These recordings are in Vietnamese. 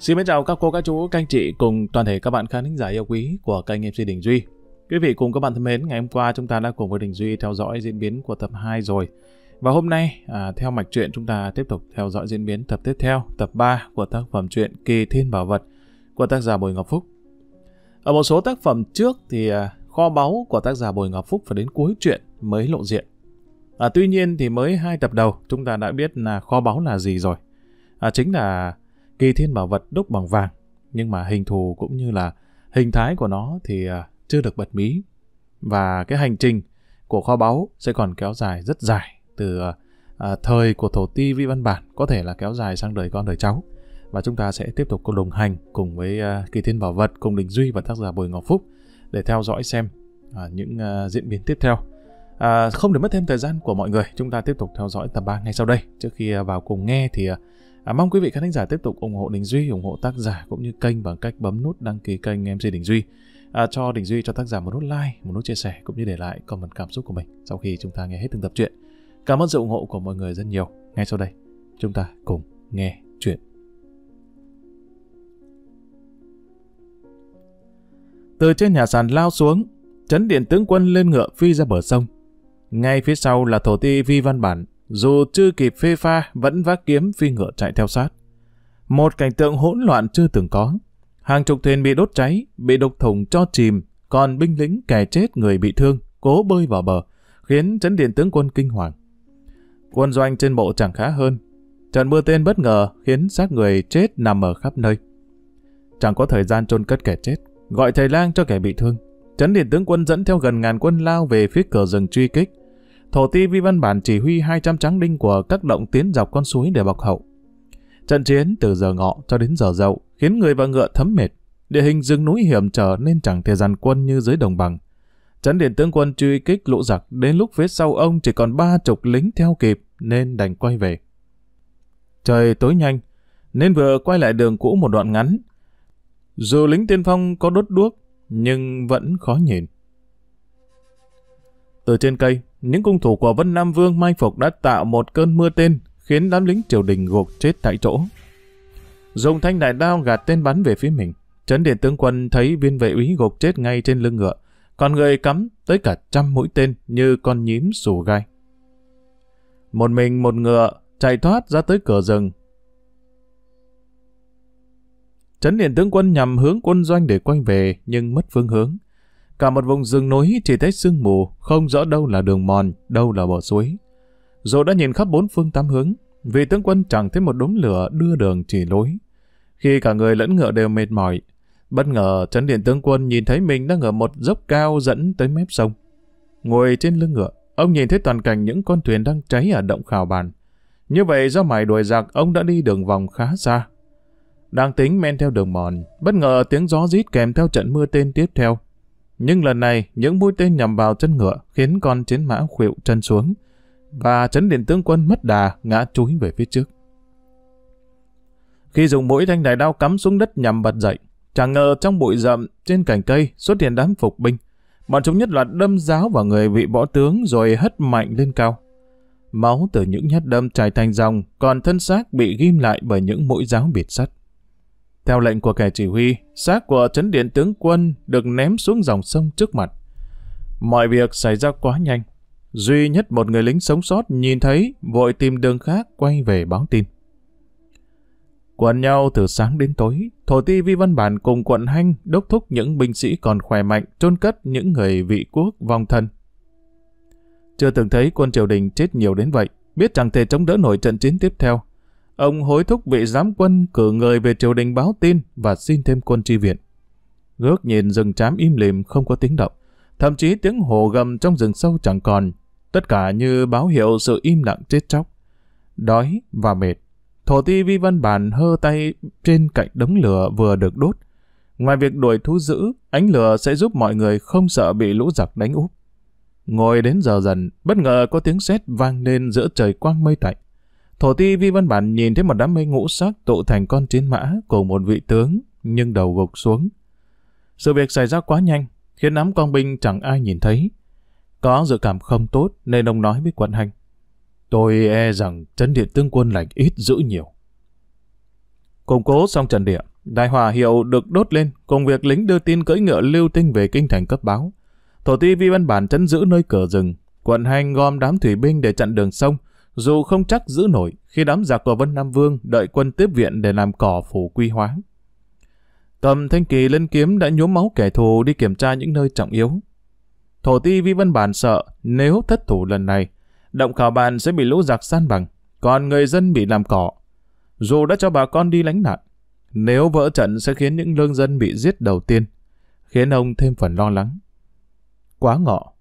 Xin mến chào các cô, các chú, các anh chị cùng toàn thể các bạn khán giả yêu quý của kênh MC Đình Duy. Quý vị cùng các bạn thân mến, ngày hôm qua chúng ta đã cùng với Đình Duy theo dõi diễn biến của tập 2 rồi. Và hôm nay, à, theo mạch truyện chúng ta tiếp tục theo dõi diễn biến tập tiếp theo, tập 3 của tác phẩm truyện Kỳ Thiên Bảo Vật của tác giả Bùi Ngọc Phúc. Ở một số tác phẩm trước thì à, kho báu của tác giả Bùi Ngọc Phúc phải đến cuối truyện mới lộ diện. À, tuy nhiên thì mới hai tập đầu chúng ta đã biết là kho báu là gì rồi. À, chính là kỳ thiên bảo vật đúc bằng vàng, nhưng mà hình thù cũng như là hình thái của nó thì à, chưa được bật mí. Và cái hành trình của kho báu sẽ còn kéo dài rất dài từ à, à thời của thổ ti vi văn bản có thể là kéo dài sang đời con đời cháu và chúng ta sẽ tiếp tục cùng đồng hành cùng với à, kỳ thiên bảo vật cùng đình duy và tác giả bùi ngọc phúc để theo dõi xem à, những à, diễn biến tiếp theo à, không để mất thêm thời gian của mọi người chúng ta tiếp tục theo dõi tập 3 ngay sau đây trước khi à, vào cùng nghe thì à, À, mong quý vị khán giả tiếp tục ủng hộ Đình Duy, ủng hộ tác giả cũng như kênh bằng cách bấm nút đăng ký kênh MC Đình Duy. À, cho Đình Duy cho tác giả một nút like, một nút chia sẻ cũng như để lại comment cảm xúc của mình sau khi chúng ta nghe hết từng tập truyện. Cảm ơn sự ủng hộ của mọi người rất nhiều. Ngay sau đây, chúng ta cùng nghe chuyện. Từ trên nhà sàn lao xuống, chấn điện tướng quân lên ngựa phi ra bờ sông. Ngay phía sau là thổ ti Vi Văn Bản dù chưa kịp phê pha, vẫn vác kiếm phi ngựa chạy theo sát. Một cảnh tượng hỗn loạn chưa từng có. Hàng chục thuyền bị đốt cháy, bị đục thủng cho chìm, còn binh lính kẻ chết người bị thương, cố bơi vào bờ, khiến chấn điện tướng quân kinh hoàng. Quân doanh trên bộ chẳng khá hơn. Trận mưa tên bất ngờ khiến xác người chết nằm ở khắp nơi. Chẳng có thời gian chôn cất kẻ chết, gọi thầy lang cho kẻ bị thương. trấn điện tướng quân dẫn theo gần ngàn quân lao về phía cửa rừng truy kích. Thổ ti Vi Văn Bản chỉ huy 200 tráng đinh của các động tiến dọc con suối để bọc hậu. Trận chiến từ giờ ngọ cho đến giờ dậu khiến người và ngựa thấm mệt. Địa hình rừng núi hiểm trở nên chẳng thể dàn quân như dưới đồng bằng. Chấn điện tướng quân truy kích lũ giặc đến lúc phía sau ông chỉ còn ba chục lính theo kịp nên đành quay về. Trời tối nhanh nên vừa quay lại đường cũ một đoạn ngắn. Dù lính tiên phong có đốt đuốc nhưng vẫn khó nhìn. Từ trên cây, những cung thủ của Vân Nam Vương mai phục đã tạo một cơn mưa tên, khiến đám lính triều đình gục chết tại chỗ. Dùng thanh đại đao gạt tên bắn về phía mình, Trấn Điện Tướng Quân thấy viên vệ úy gục chết ngay trên lưng ngựa, còn người cắm tới cả trăm mũi tên như con nhím sù gai. Một mình một ngựa chạy thoát ra tới cửa rừng. Trấn Điện Tướng Quân nhằm hướng quân doanh để quay về nhưng mất phương hướng. Cả một vùng rừng núi chỉ thấy sương mù, không rõ đâu là đường mòn, đâu là bờ suối. Rồi đã nhìn khắp bốn phương tám hướng, vị tướng quân chẳng thấy một đốm lửa đưa đường chỉ lối. Khi cả người lẫn ngựa đều mệt mỏi, bất ngờ trấn điện tướng quân nhìn thấy mình đang ở một dốc cao dẫn tới mép sông. Ngồi trên lưng ngựa, ông nhìn thấy toàn cảnh những con thuyền đang cháy ở động khảo bàn. Như vậy do mải đuổi giặc, ông đã đi đường vòng khá xa. Đang tính men theo đường mòn, bất ngờ tiếng gió rít kèm theo trận mưa tên tiếp theo, nhưng lần này, những mũi tên nhằm vào chân ngựa khiến con chiến mã khuỵu chân xuống và chấn điện tướng quân mất đà ngã chúi về phía trước. Khi dùng mũi thanh đại đao cắm xuống đất nhằm bật dậy, chẳng ngờ trong bụi rậm trên cành cây xuất hiện đám phục binh. Bọn chúng nhất loạt đâm giáo vào người vị võ tướng rồi hất mạnh lên cao. Máu từ những nhát đâm chảy thành dòng, còn thân xác bị ghim lại bởi những mũi giáo biệt sắt. Theo lệnh của kẻ chỉ huy, xác của chấn điện tướng quân được ném xuống dòng sông trước mặt. Mọi việc xảy ra quá nhanh. Duy nhất một người lính sống sót nhìn thấy, vội tìm đường khác quay về báo tin. Quần nhau từ sáng đến tối, Thổ Ti Vi Văn Bản cùng quận Hanh đốc thúc những binh sĩ còn khỏe mạnh chôn cất những người vị quốc vong thân. Chưa từng thấy quân triều đình chết nhiều đến vậy, biết chẳng thể chống đỡ nổi trận chiến tiếp theo, Ông hối thúc vị giám quân cử người về triều đình báo tin và xin thêm quân tri viện. Ngước nhìn rừng trám im lìm không có tiếng động, thậm chí tiếng hồ gầm trong rừng sâu chẳng còn, tất cả như báo hiệu sự im lặng chết chóc. Đói và mệt, thổ ti vi văn bản hơ tay trên cạnh đống lửa vừa được đốt. Ngoài việc đuổi thú dữ, ánh lửa sẽ giúp mọi người không sợ bị lũ giặc đánh úp. Ngồi đến giờ dần, bất ngờ có tiếng sét vang lên giữa trời quang mây tạnh. Thổ ti Vi Văn Bản nhìn thấy một đám mây ngũ sắc tụ thành con chiến mã cùng một vị tướng, nhưng đầu gục xuống. Sự việc xảy ra quá nhanh, khiến đám con binh chẳng ai nhìn thấy. Có dự cảm không tốt nên ông nói với quận hành. Tôi e rằng trấn điện tương quân lành ít giữ nhiều. Củng cố xong trận địa, đại hòa hiệu được đốt lên cùng việc lính đưa tin cưỡi ngựa lưu tinh về kinh thành cấp báo. Thổ ti Vi Văn Bản trấn giữ nơi cửa rừng, quận hành gom đám thủy binh để chặn đường sông, dù không chắc giữ nổi khi đám giặc của Vân Nam Vương đợi quân tiếp viện để làm cỏ phủ quy hóa. tầm thanh kỳ lên kiếm đã nhuốm máu kẻ thù đi kiểm tra những nơi trọng yếu. Thổ ti Vi Văn Bản sợ nếu thất thủ lần này, động khảo bàn sẽ bị lũ giặc san bằng, còn người dân bị làm cỏ. Dù đã cho bà con đi lánh nạn, nếu vỡ trận sẽ khiến những lương dân bị giết đầu tiên, khiến ông thêm phần lo lắng. Quá ngọ,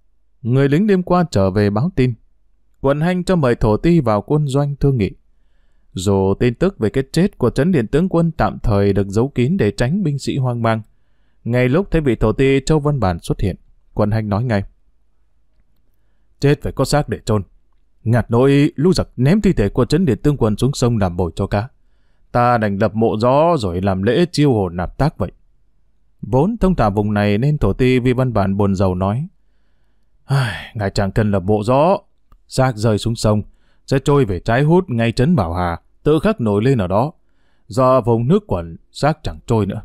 người lính đêm qua trở về báo tin Quận Hanh cho mời Thổ Ti vào quân doanh thương nghị. Dù tin tức về cái chết của trấn điện tướng quân tạm thời được giấu kín để tránh binh sĩ hoang mang, ngay lúc thấy vị Thổ Ti Châu Văn Bản xuất hiện, Quận Hành nói ngay. Chết phải có xác để chôn. Ngạt nỗi lũ giặc ném thi thể của trấn điện tướng quân xuống sông làm bồi cho cá. Ta đành lập mộ gió rồi làm lễ chiêu hồn nạp tác vậy. Vốn thông thả vùng này nên thổ ti vì văn bản buồn giàu nói. Ngài chẳng cần lập mộ gió, xác rơi xuống sông, sẽ trôi về trái hút ngay trấn Bảo Hà, tự khắc nổi lên ở đó. Do vùng nước quẩn, xác chẳng trôi nữa.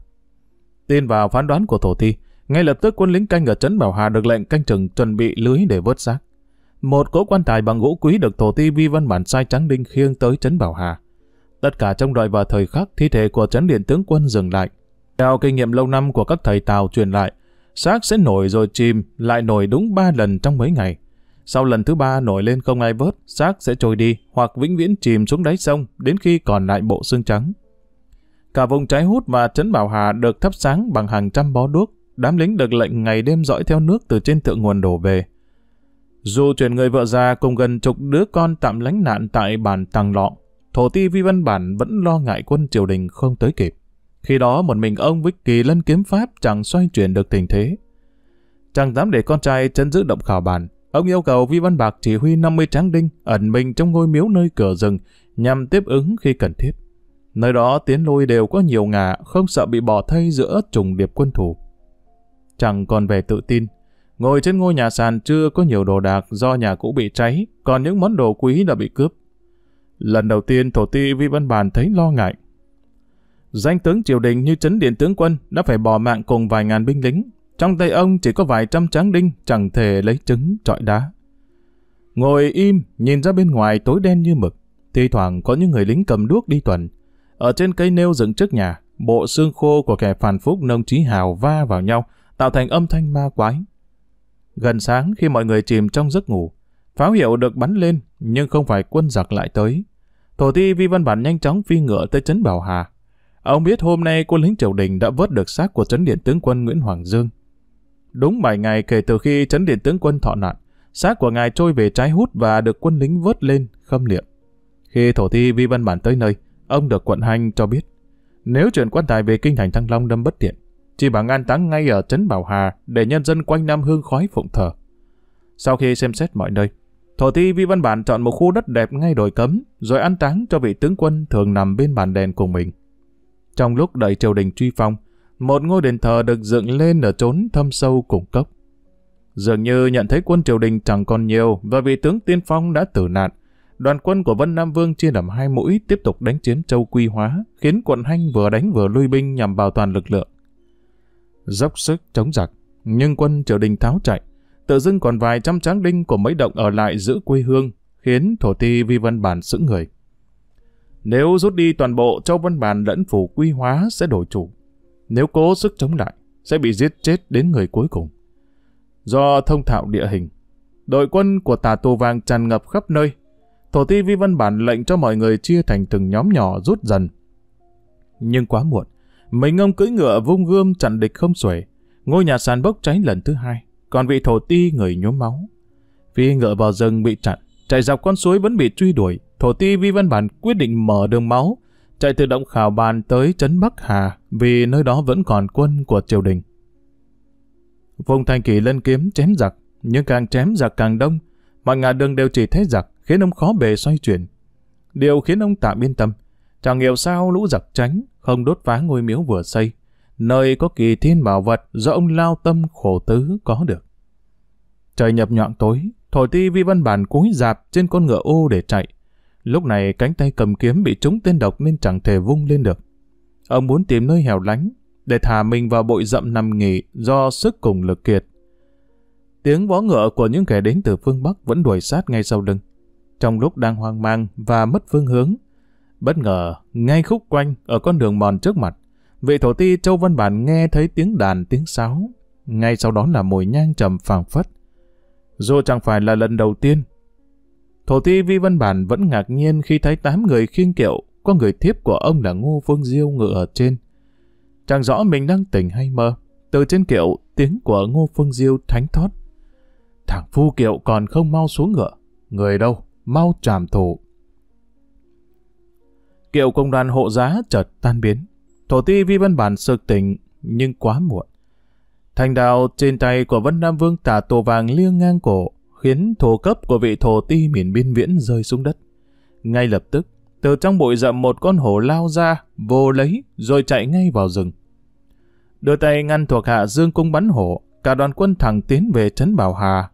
Tin vào phán đoán của thổ thi, ngay lập tức quân lính canh ở trấn Bảo Hà được lệnh canh chừng chuẩn bị lưới để vớt xác. Một cỗ quan tài bằng gỗ quý được thổ thi vi văn bản sai trắng đinh khiêng tới trấn Bảo Hà. Tất cả trong đợi vào thời khắc thi thể của trấn điện tướng quân dừng lại. Theo kinh nghiệm lâu năm của các thầy tào truyền lại, xác sẽ nổi rồi chìm, lại nổi đúng ba lần trong mấy ngày. Sau lần thứ ba nổi lên không ai vớt, xác sẽ trôi đi hoặc vĩnh viễn chìm xuống đáy sông đến khi còn lại bộ xương trắng. Cả vùng trái hút và trấn Bảo Hà được thắp sáng bằng hàng trăm bó đuốc, đám lính được lệnh ngày đêm dõi theo nước từ trên thượng nguồn đổ về. Dù chuyển người vợ già cùng gần chục đứa con tạm lánh nạn tại bản Tàng Lọ, thổ ti Vi Văn Bản vẫn lo ngại quân triều đình không tới kịp. Khi đó một mình ông Vích Kỳ lân kiếm pháp chẳng xoay chuyển được tình thế. Chẳng dám để con trai chân giữ động khảo bản, Ông yêu cầu Vi Văn Bạc chỉ huy 50 tráng đinh ẩn mình trong ngôi miếu nơi cửa rừng nhằm tiếp ứng khi cần thiết. Nơi đó tiến lôi đều có nhiều ngả không sợ bị bỏ thay giữa trùng điệp quân thủ. Chẳng còn về tự tin, ngồi trên ngôi nhà sàn chưa có nhiều đồ đạc do nhà cũ bị cháy, còn những món đồ quý đã bị cướp. Lần đầu tiên thổ ti Vi Văn Bàn thấy lo ngại. Danh tướng triều đình như chấn điện tướng quân đã phải bỏ mạng cùng vài ngàn binh lính, trong tay ông chỉ có vài trăm tráng đinh chẳng thể lấy trứng trọi đá. Ngồi im, nhìn ra bên ngoài tối đen như mực. thi thoảng có những người lính cầm đuốc đi tuần. Ở trên cây nêu dựng trước nhà, bộ xương khô của kẻ phản phúc nông trí hào va vào nhau, tạo thành âm thanh ma quái. Gần sáng khi mọi người chìm trong giấc ngủ, pháo hiệu được bắn lên nhưng không phải quân giặc lại tới. Thổ ti Vi Văn Bản nhanh chóng phi ngựa tới trấn Bảo Hà. Ông biết hôm nay quân lính triều đình đã vớt được xác của trấn điện tướng quân Nguyễn Hoàng Dương. Đúng 7 ngày kể từ khi chấn điện tướng quân thọ nạn, xác của ngài trôi về trái hút và được quân lính vớt lên, khâm liệm. Khi thổ thi Vi Văn Bản tới nơi, ông được quận hành cho biết, nếu chuyển quan tài về kinh thành Thăng Long đâm bất tiện, chỉ bằng an táng ngay ở trấn Bảo Hà để nhân dân quanh năm hương khói phụng thờ. Sau khi xem xét mọi nơi, thổ thi Vi Văn Bản chọn một khu đất đẹp ngay đồi cấm, rồi an táng cho vị tướng quân thường nằm bên bàn đèn cùng mình. Trong lúc đợi triều đình truy phong, một ngôi đền thờ được dựng lên ở trốn thâm sâu cùng cốc. Dường như nhận thấy quân triều đình chẳng còn nhiều và vị tướng Tiên Phong đã tử nạn, đoàn quân của Vân Nam Vương chia làm hai mũi tiếp tục đánh chiếm châu Quy Hóa, khiến quận Hanh vừa đánh vừa lui binh nhằm bảo toàn lực lượng. Dốc sức chống giặc, nhưng quân triều đình tháo chạy, tự dưng còn vài trăm tráng đinh của mấy động ở lại giữ quê hương, khiến thổ ti vi văn bản sững người. Nếu rút đi toàn bộ châu văn bản lẫn phủ quy hóa sẽ đổi chủ. Nếu cố sức chống lại, sẽ bị giết chết đến người cuối cùng. Do thông thạo địa hình, đội quân của tà tù vàng tràn ngập khắp nơi. Thổ ti vi văn bản lệnh cho mọi người chia thành từng nhóm nhỏ rút dần. Nhưng quá muộn, mấy ngông cưỡi ngựa vung gươm chặn địch không xuể. Ngôi nhà sàn bốc cháy lần thứ hai, còn vị thổ ti người nhuốm máu. Phi ngựa bò rừng bị chặn, chạy dọc con suối vẫn bị truy đuổi. Thổ ti vi văn bản quyết định mở đường máu, chạy từ động khảo bàn tới trấn Bắc Hà vì nơi đó vẫn còn quân của triều đình. Vùng Thanh Kỳ lên kiếm chém giặc, nhưng càng chém giặc càng đông, mọi ngã đường đều chỉ thế giặc, khiến ông khó bề xoay chuyển. Điều khiến ông tạm yên tâm, chẳng hiểu sao lũ giặc tránh, không đốt phá ngôi miếu vừa xây, nơi có kỳ thiên bảo vật do ông lao tâm khổ tứ có được. Trời nhập nhọn tối, thổi ti vi văn bản cúi dạp trên con ngựa ô để chạy, Lúc này cánh tay cầm kiếm bị trúng tên độc nên chẳng thể vung lên được. Ông muốn tìm nơi hẻo lánh để thả mình vào bụi rậm nằm nghỉ do sức cùng lực kiệt. Tiếng vó ngựa của những kẻ đến từ phương Bắc vẫn đuổi sát ngay sau lưng. Trong lúc đang hoang mang và mất phương hướng, bất ngờ ngay khúc quanh ở con đường mòn trước mặt, vị thổ ti Châu Văn Bản nghe thấy tiếng đàn tiếng sáo, ngay sau đó là mùi nhang trầm phảng phất. Dù chẳng phải là lần đầu tiên Thổ ti Vi Văn Bản vẫn ngạc nhiên khi thấy tám người khiêng kiệu, có người thiếp của ông là Ngô Phương Diêu ngựa ở trên. Chẳng rõ mình đang tỉnh hay mơ, từ trên kiệu tiếng của Ngô Phương Diêu thánh thót. Thằng phu kiệu còn không mau xuống ngựa, người đâu, mau trảm thủ. Kiệu công đoàn hộ giá chợt tan biến. Thổ ti Vi Văn Bản sực tỉnh, nhưng quá muộn. Thành đào trên tay của Vân Nam Vương tả tổ vàng liêng ngang cổ, khiến thổ cấp của vị thổ ti miền biên viễn rơi xuống đất. Ngay lập tức, từ trong bụi rậm một con hổ lao ra, vô lấy, rồi chạy ngay vào rừng. Đưa tay ngăn thuộc hạ dương cung bắn hổ, cả đoàn quân thẳng tiến về trấn Bảo Hà.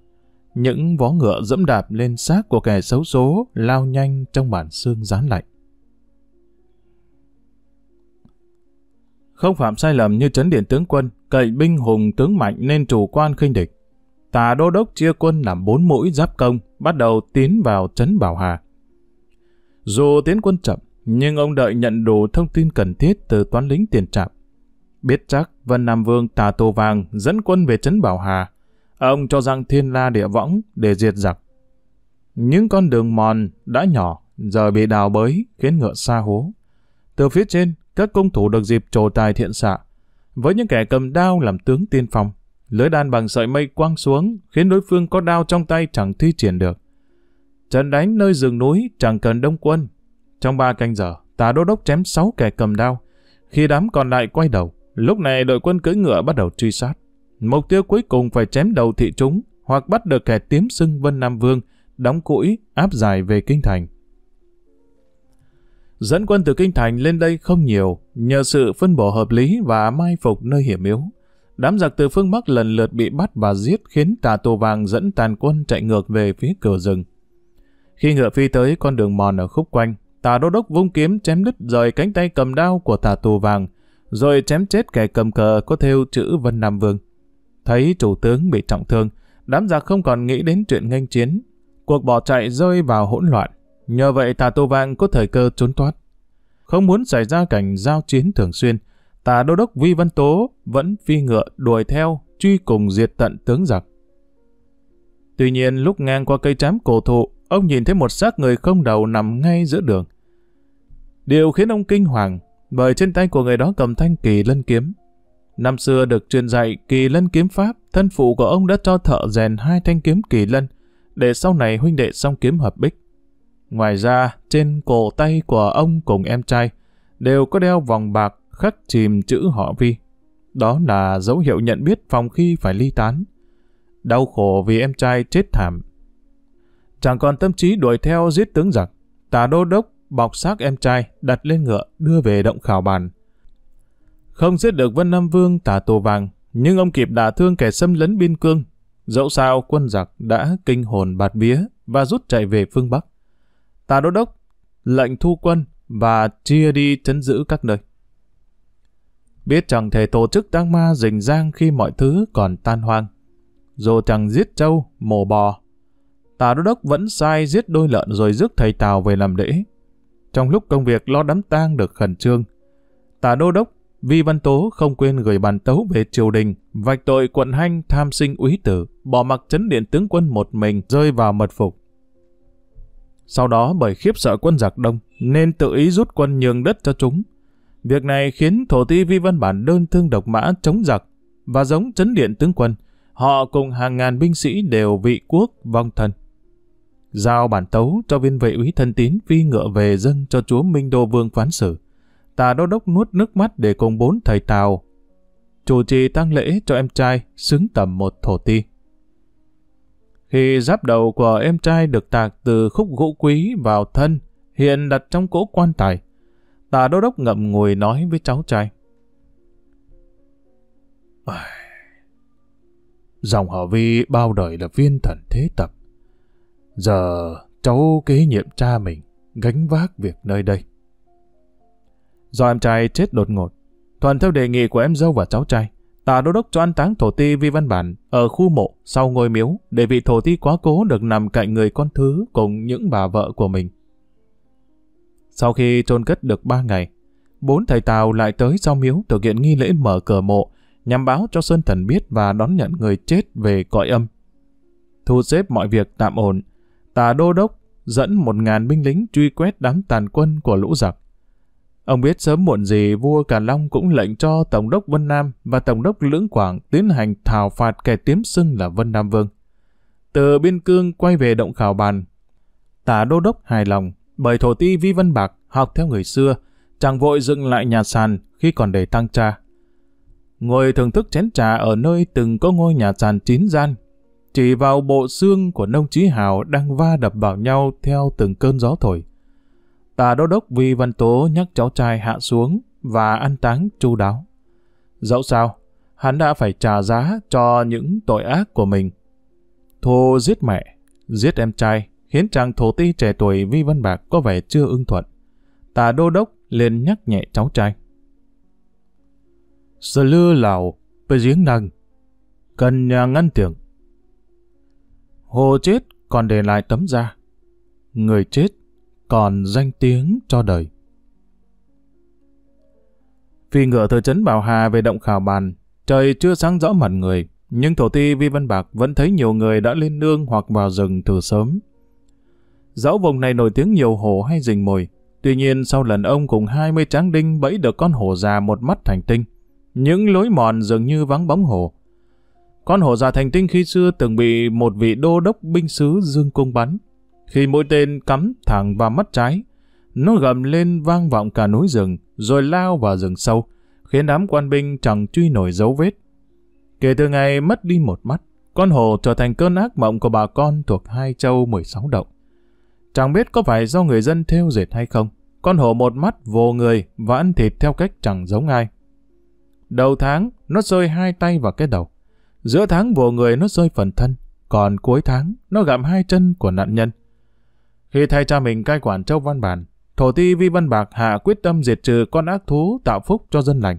Những vó ngựa dẫm đạp lên xác của kẻ xấu số lao nhanh trong bản xương rán lạnh. Không phạm sai lầm như trấn điện tướng quân, cậy binh hùng tướng mạnh nên chủ quan khinh địch tà đô đốc chia quân làm bốn mũi giáp công, bắt đầu tiến vào trấn Bảo Hà. Dù tiến quân chậm, nhưng ông đợi nhận đủ thông tin cần thiết từ toán lính tiền trạm. Biết chắc Vân Nam Vương Tà Tô Vàng dẫn quân về trấn Bảo Hà, ông cho rằng thiên la địa võng để diệt giặc. Những con đường mòn đã nhỏ, giờ bị đào bới khiến ngựa xa hố. Từ phía trên, các cung thủ được dịp trồ tài thiện xạ, với những kẻ cầm đao làm tướng tiên phong. Lưới đan bằng sợi mây quăng xuống, khiến đối phương có đao trong tay chẳng thi triển được. Trận đánh nơi rừng núi chẳng cần đông quân. Trong ba canh giờ, tà đô đốc chém sáu kẻ cầm đao. Khi đám còn lại quay đầu, lúc này đội quân cưỡi ngựa bắt đầu truy sát. Mục tiêu cuối cùng phải chém đầu thị chúng hoặc bắt được kẻ tiếm sưng Vân Nam Vương, đóng củi, áp giải về Kinh Thành. Dẫn quân từ Kinh Thành lên đây không nhiều, nhờ sự phân bổ hợp lý và mai phục nơi hiểm yếu. Đám giặc từ phương Bắc lần lượt bị bắt và giết khiến tà tù vàng dẫn tàn quân chạy ngược về phía cửa rừng. Khi ngựa phi tới con đường mòn ở khúc quanh, tà đô đốc vung kiếm chém đứt rời cánh tay cầm đao của tà tù vàng, rồi chém chết kẻ cầm cờ có thêu chữ Vân Nam Vương. Thấy chủ tướng bị trọng thương, đám giặc không còn nghĩ đến chuyện nghênh chiến. Cuộc bỏ chạy rơi vào hỗn loạn, nhờ vậy tà tù vàng có thời cơ trốn thoát. Không muốn xảy ra cảnh giao chiến thường xuyên, tà đô đốc Vi Văn Tố vẫn phi ngựa đuổi theo, truy cùng diệt tận tướng giặc. Tuy nhiên lúc ngang qua cây trám cổ thụ, ông nhìn thấy một xác người không đầu nằm ngay giữa đường. Điều khiến ông kinh hoàng, bởi trên tay của người đó cầm thanh kỳ lân kiếm. Năm xưa được truyền dạy kỳ lân kiếm pháp, thân phụ của ông đã cho thợ rèn hai thanh kiếm kỳ lân, để sau này huynh đệ song kiếm hợp bích. Ngoài ra, trên cổ tay của ông cùng em trai đều có đeo vòng bạc khắc chìm chữ họ vi. Đó là dấu hiệu nhận biết phòng khi phải ly tán. Đau khổ vì em trai chết thảm. chẳng còn tâm trí đuổi theo giết tướng giặc. Tà đô đốc bọc xác em trai, đặt lên ngựa, đưa về động khảo bàn. Không giết được Vân Nam Vương tà tù vàng, nhưng ông kịp đả thương kẻ xâm lấn biên cương. Dẫu sao quân giặc đã kinh hồn bạt bía và rút chạy về phương Bắc. Tà đô đốc lệnh thu quân và chia đi trấn giữ các nơi biết chẳng thể tổ chức tang ma rình rang khi mọi thứ còn tan hoang. Dù chẳng giết trâu, mổ bò, tà đô đốc vẫn sai giết đôi lợn rồi rước thầy Tào về làm lễ. Trong lúc công việc lo đám tang được khẩn trương, tà đô đốc Vi Văn Tố không quên gửi bàn tấu về triều đình, vạch tội quận hanh tham sinh úy tử, bỏ mặc chấn điện tướng quân một mình rơi vào mật phục. Sau đó bởi khiếp sợ quân giặc đông, nên tự ý rút quân nhường đất cho chúng, Việc này khiến thổ ti Vi Văn Bản đơn thương độc mã chống giặc và giống chấn điện tướng quân. Họ cùng hàng ngàn binh sĩ đều vị quốc vong thần. Giao bản tấu cho viên vệ úy thân tín phi ngựa về dâng cho chúa Minh Đô Vương phán xử. Tà Đô Đốc nuốt nước mắt để cùng bốn thầy Tào chủ trì tang lễ cho em trai xứng tầm một thổ ti. Khi giáp đầu của em trai được tạc từ khúc gỗ quý vào thân, hiện đặt trong cỗ quan tài, Tà đô đốc ngậm ngùi nói với cháu trai. dòng họ vi bao đời là viên thần thế tập. Giờ cháu kế nhiệm cha mình, gánh vác việc nơi đây. Do em trai chết đột ngột, thuận theo đề nghị của em dâu và cháu trai, tà đô đốc cho an táng thổ ti vi văn bản ở khu mộ sau ngôi miếu để vị thổ ti quá cố được nằm cạnh người con thứ cùng những bà vợ của mình. Sau khi chôn cất được 3 ngày, bốn thầy tào lại tới sau miếu thực hiện nghi lễ mở cửa mộ, nhằm báo cho Sơn Thần biết và đón nhận người chết về cõi âm. Thu xếp mọi việc tạm ổn, tà đô đốc dẫn một ngàn binh lính truy quét đám tàn quân của lũ giặc. Ông biết sớm muộn gì vua Càn Long cũng lệnh cho Tổng đốc Vân Nam và Tổng đốc Lưỡng Quảng tiến hành thảo phạt kẻ tiếm xưng là Vân Nam Vương. Từ Biên Cương quay về động khảo bàn, tả đô đốc hài lòng bởi thổ ti Vi Văn Bạc học theo người xưa, chẳng vội dựng lại nhà sàn khi còn để tăng cha. Ngồi thưởng thức chén trà ở nơi từng có ngôi nhà sàn chín gian, chỉ vào bộ xương của nông trí hào đang va đập vào nhau theo từng cơn gió thổi. Tà đô đốc Vi Văn Tố nhắc cháu trai hạ xuống và ăn táng chu đáo. Dẫu sao, hắn đã phải trả giá cho những tội ác của mình. Thô giết mẹ, giết em trai, khiến chàng thổ ti trẻ tuổi Vi Văn Bạc có vẻ chưa ưng thuận. Tà đô đốc liền nhắc nhẹ cháu trai. Sơ lư lào, bê giếng năng, cần nhà ngăn tiếng. Hồ chết còn để lại tấm da. Người chết còn danh tiếng cho đời. Phi ngựa thừa trấn Bảo Hà về động khảo bàn, trời chưa sáng rõ mặt người, nhưng thổ ti Vi Văn Bạc vẫn thấy nhiều người đã lên nương hoặc vào rừng từ sớm. Dẫu vùng này nổi tiếng nhiều hổ hay rình mồi, tuy nhiên sau lần ông cùng 20 tráng đinh bẫy được con hổ già một mắt thành tinh, những lối mòn dường như vắng bóng hổ. Con hổ già thành tinh khi xưa từng bị một vị đô đốc binh sứ dương cung bắn. Khi mũi tên cắm thẳng vào mắt trái, nó gầm lên vang vọng cả núi rừng, rồi lao vào rừng sâu, khiến đám quan binh chẳng truy nổi dấu vết. Kể từ ngày mất đi một mắt, con hổ trở thành cơn ác mộng của bà con thuộc hai châu 16 động. Chẳng biết có phải do người dân theo dệt hay không. Con hổ một mắt vồ người và ăn thịt theo cách chẳng giống ai. Đầu tháng, nó rơi hai tay vào cái đầu. Giữa tháng vồ người nó rơi phần thân, còn cuối tháng nó gặm hai chân của nạn nhân. Khi thay cha mình cai quản châu văn bản, thổ ti Vi Văn Bạc hạ quyết tâm diệt trừ con ác thú tạo phúc cho dân lành.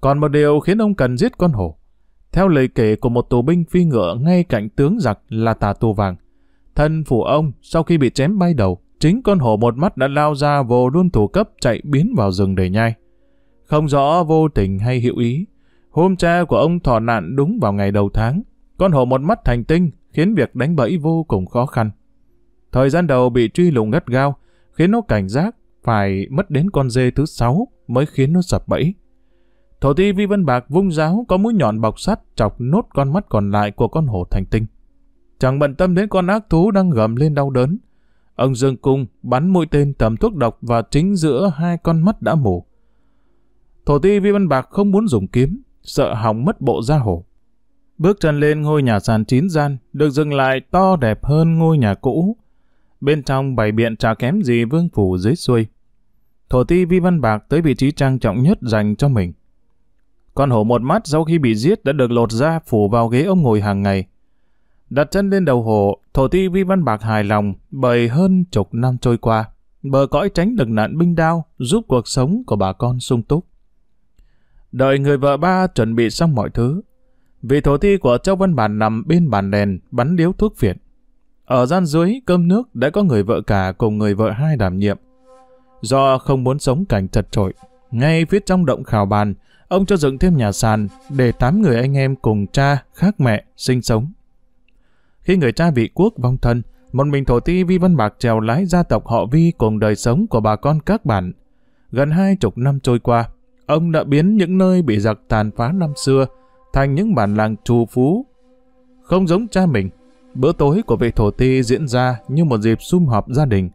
Còn một điều khiến ông cần giết con hổ. Theo lời kể của một tù binh phi ngựa ngay cạnh tướng giặc là tà tù vàng, Thân phụ ông, sau khi bị chém bay đầu, chính con hổ một mắt đã lao ra vô luôn thủ cấp chạy biến vào rừng để nhai. Không rõ vô tình hay hữu ý, hôm cha của ông thọ nạn đúng vào ngày đầu tháng, con hổ một mắt thành tinh khiến việc đánh bẫy vô cùng khó khăn. Thời gian đầu bị truy lùng gắt gao, khiến nó cảnh giác, phải mất đến con dê thứ sáu mới khiến nó sập bẫy. Thổ ti Vi Vân Bạc vung giáo có mũi nhọn bọc sắt chọc nốt con mắt còn lại của con hổ thành tinh chẳng bận tâm đến con ác thú đang gầm lên đau đớn. Ông Dương Cung bắn mũi tên tầm thuốc độc vào chính giữa hai con mắt đã mù. Thổ ti Vi Văn Bạc không muốn dùng kiếm, sợ hỏng mất bộ da hổ. Bước chân lên ngôi nhà sàn chín gian, được dừng lại to đẹp hơn ngôi nhà cũ. Bên trong bày biện trà kém gì vương phủ dưới xuôi. Thổ ti Vi Văn Bạc tới vị trí trang trọng nhất dành cho mình. Con hổ một mắt sau khi bị giết đã được lột ra phủ vào ghế ông ngồi hàng ngày, Đặt chân lên đầu hồ, thổ ti Vi Văn Bạc hài lòng bởi hơn chục năm trôi qua, bờ cõi tránh được nạn binh đao giúp cuộc sống của bà con sung túc. Đợi người vợ ba chuẩn bị xong mọi thứ, vị thổ ti của Châu Văn Bản nằm bên bàn đèn bắn điếu thuốc phiện Ở gian dưới cơm nước đã có người vợ cả cùng người vợ hai đảm nhiệm. Do không muốn sống cảnh chật trội, ngay phía trong động khảo bàn, ông cho dựng thêm nhà sàn để tám người anh em cùng cha, khác mẹ sinh sống. Khi người cha bị quốc vong thân, một mình thổ ti Vi Văn Bạc trèo lái gia tộc họ Vi cùng đời sống của bà con các bản. Gần hai chục năm trôi qua, ông đã biến những nơi bị giặc tàn phá năm xưa thành những bản làng trù phú. Không giống cha mình, bữa tối của vị thổ ti diễn ra như một dịp sum họp gia đình.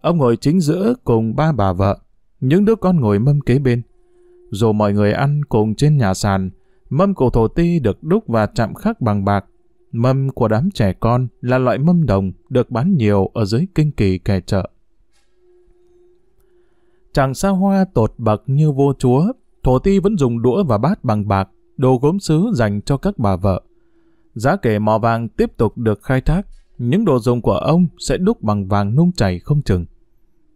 Ông ngồi chính giữa cùng ba bà vợ, những đứa con ngồi mâm kế bên. Dù mọi người ăn cùng trên nhà sàn, mâm của thổ ti được đúc và chạm khắc bằng bạc, Mâm của đám trẻ con là loại mâm đồng được bán nhiều ở dưới kinh kỳ kẻ chợ. Chẳng xa hoa tột bậc như vua chúa, thổ ti vẫn dùng đũa và bát bằng bạc, đồ gốm sứ dành cho các bà vợ. Giá kể mỏ vàng tiếp tục được khai thác, những đồ dùng của ông sẽ đúc bằng vàng nung chảy không chừng.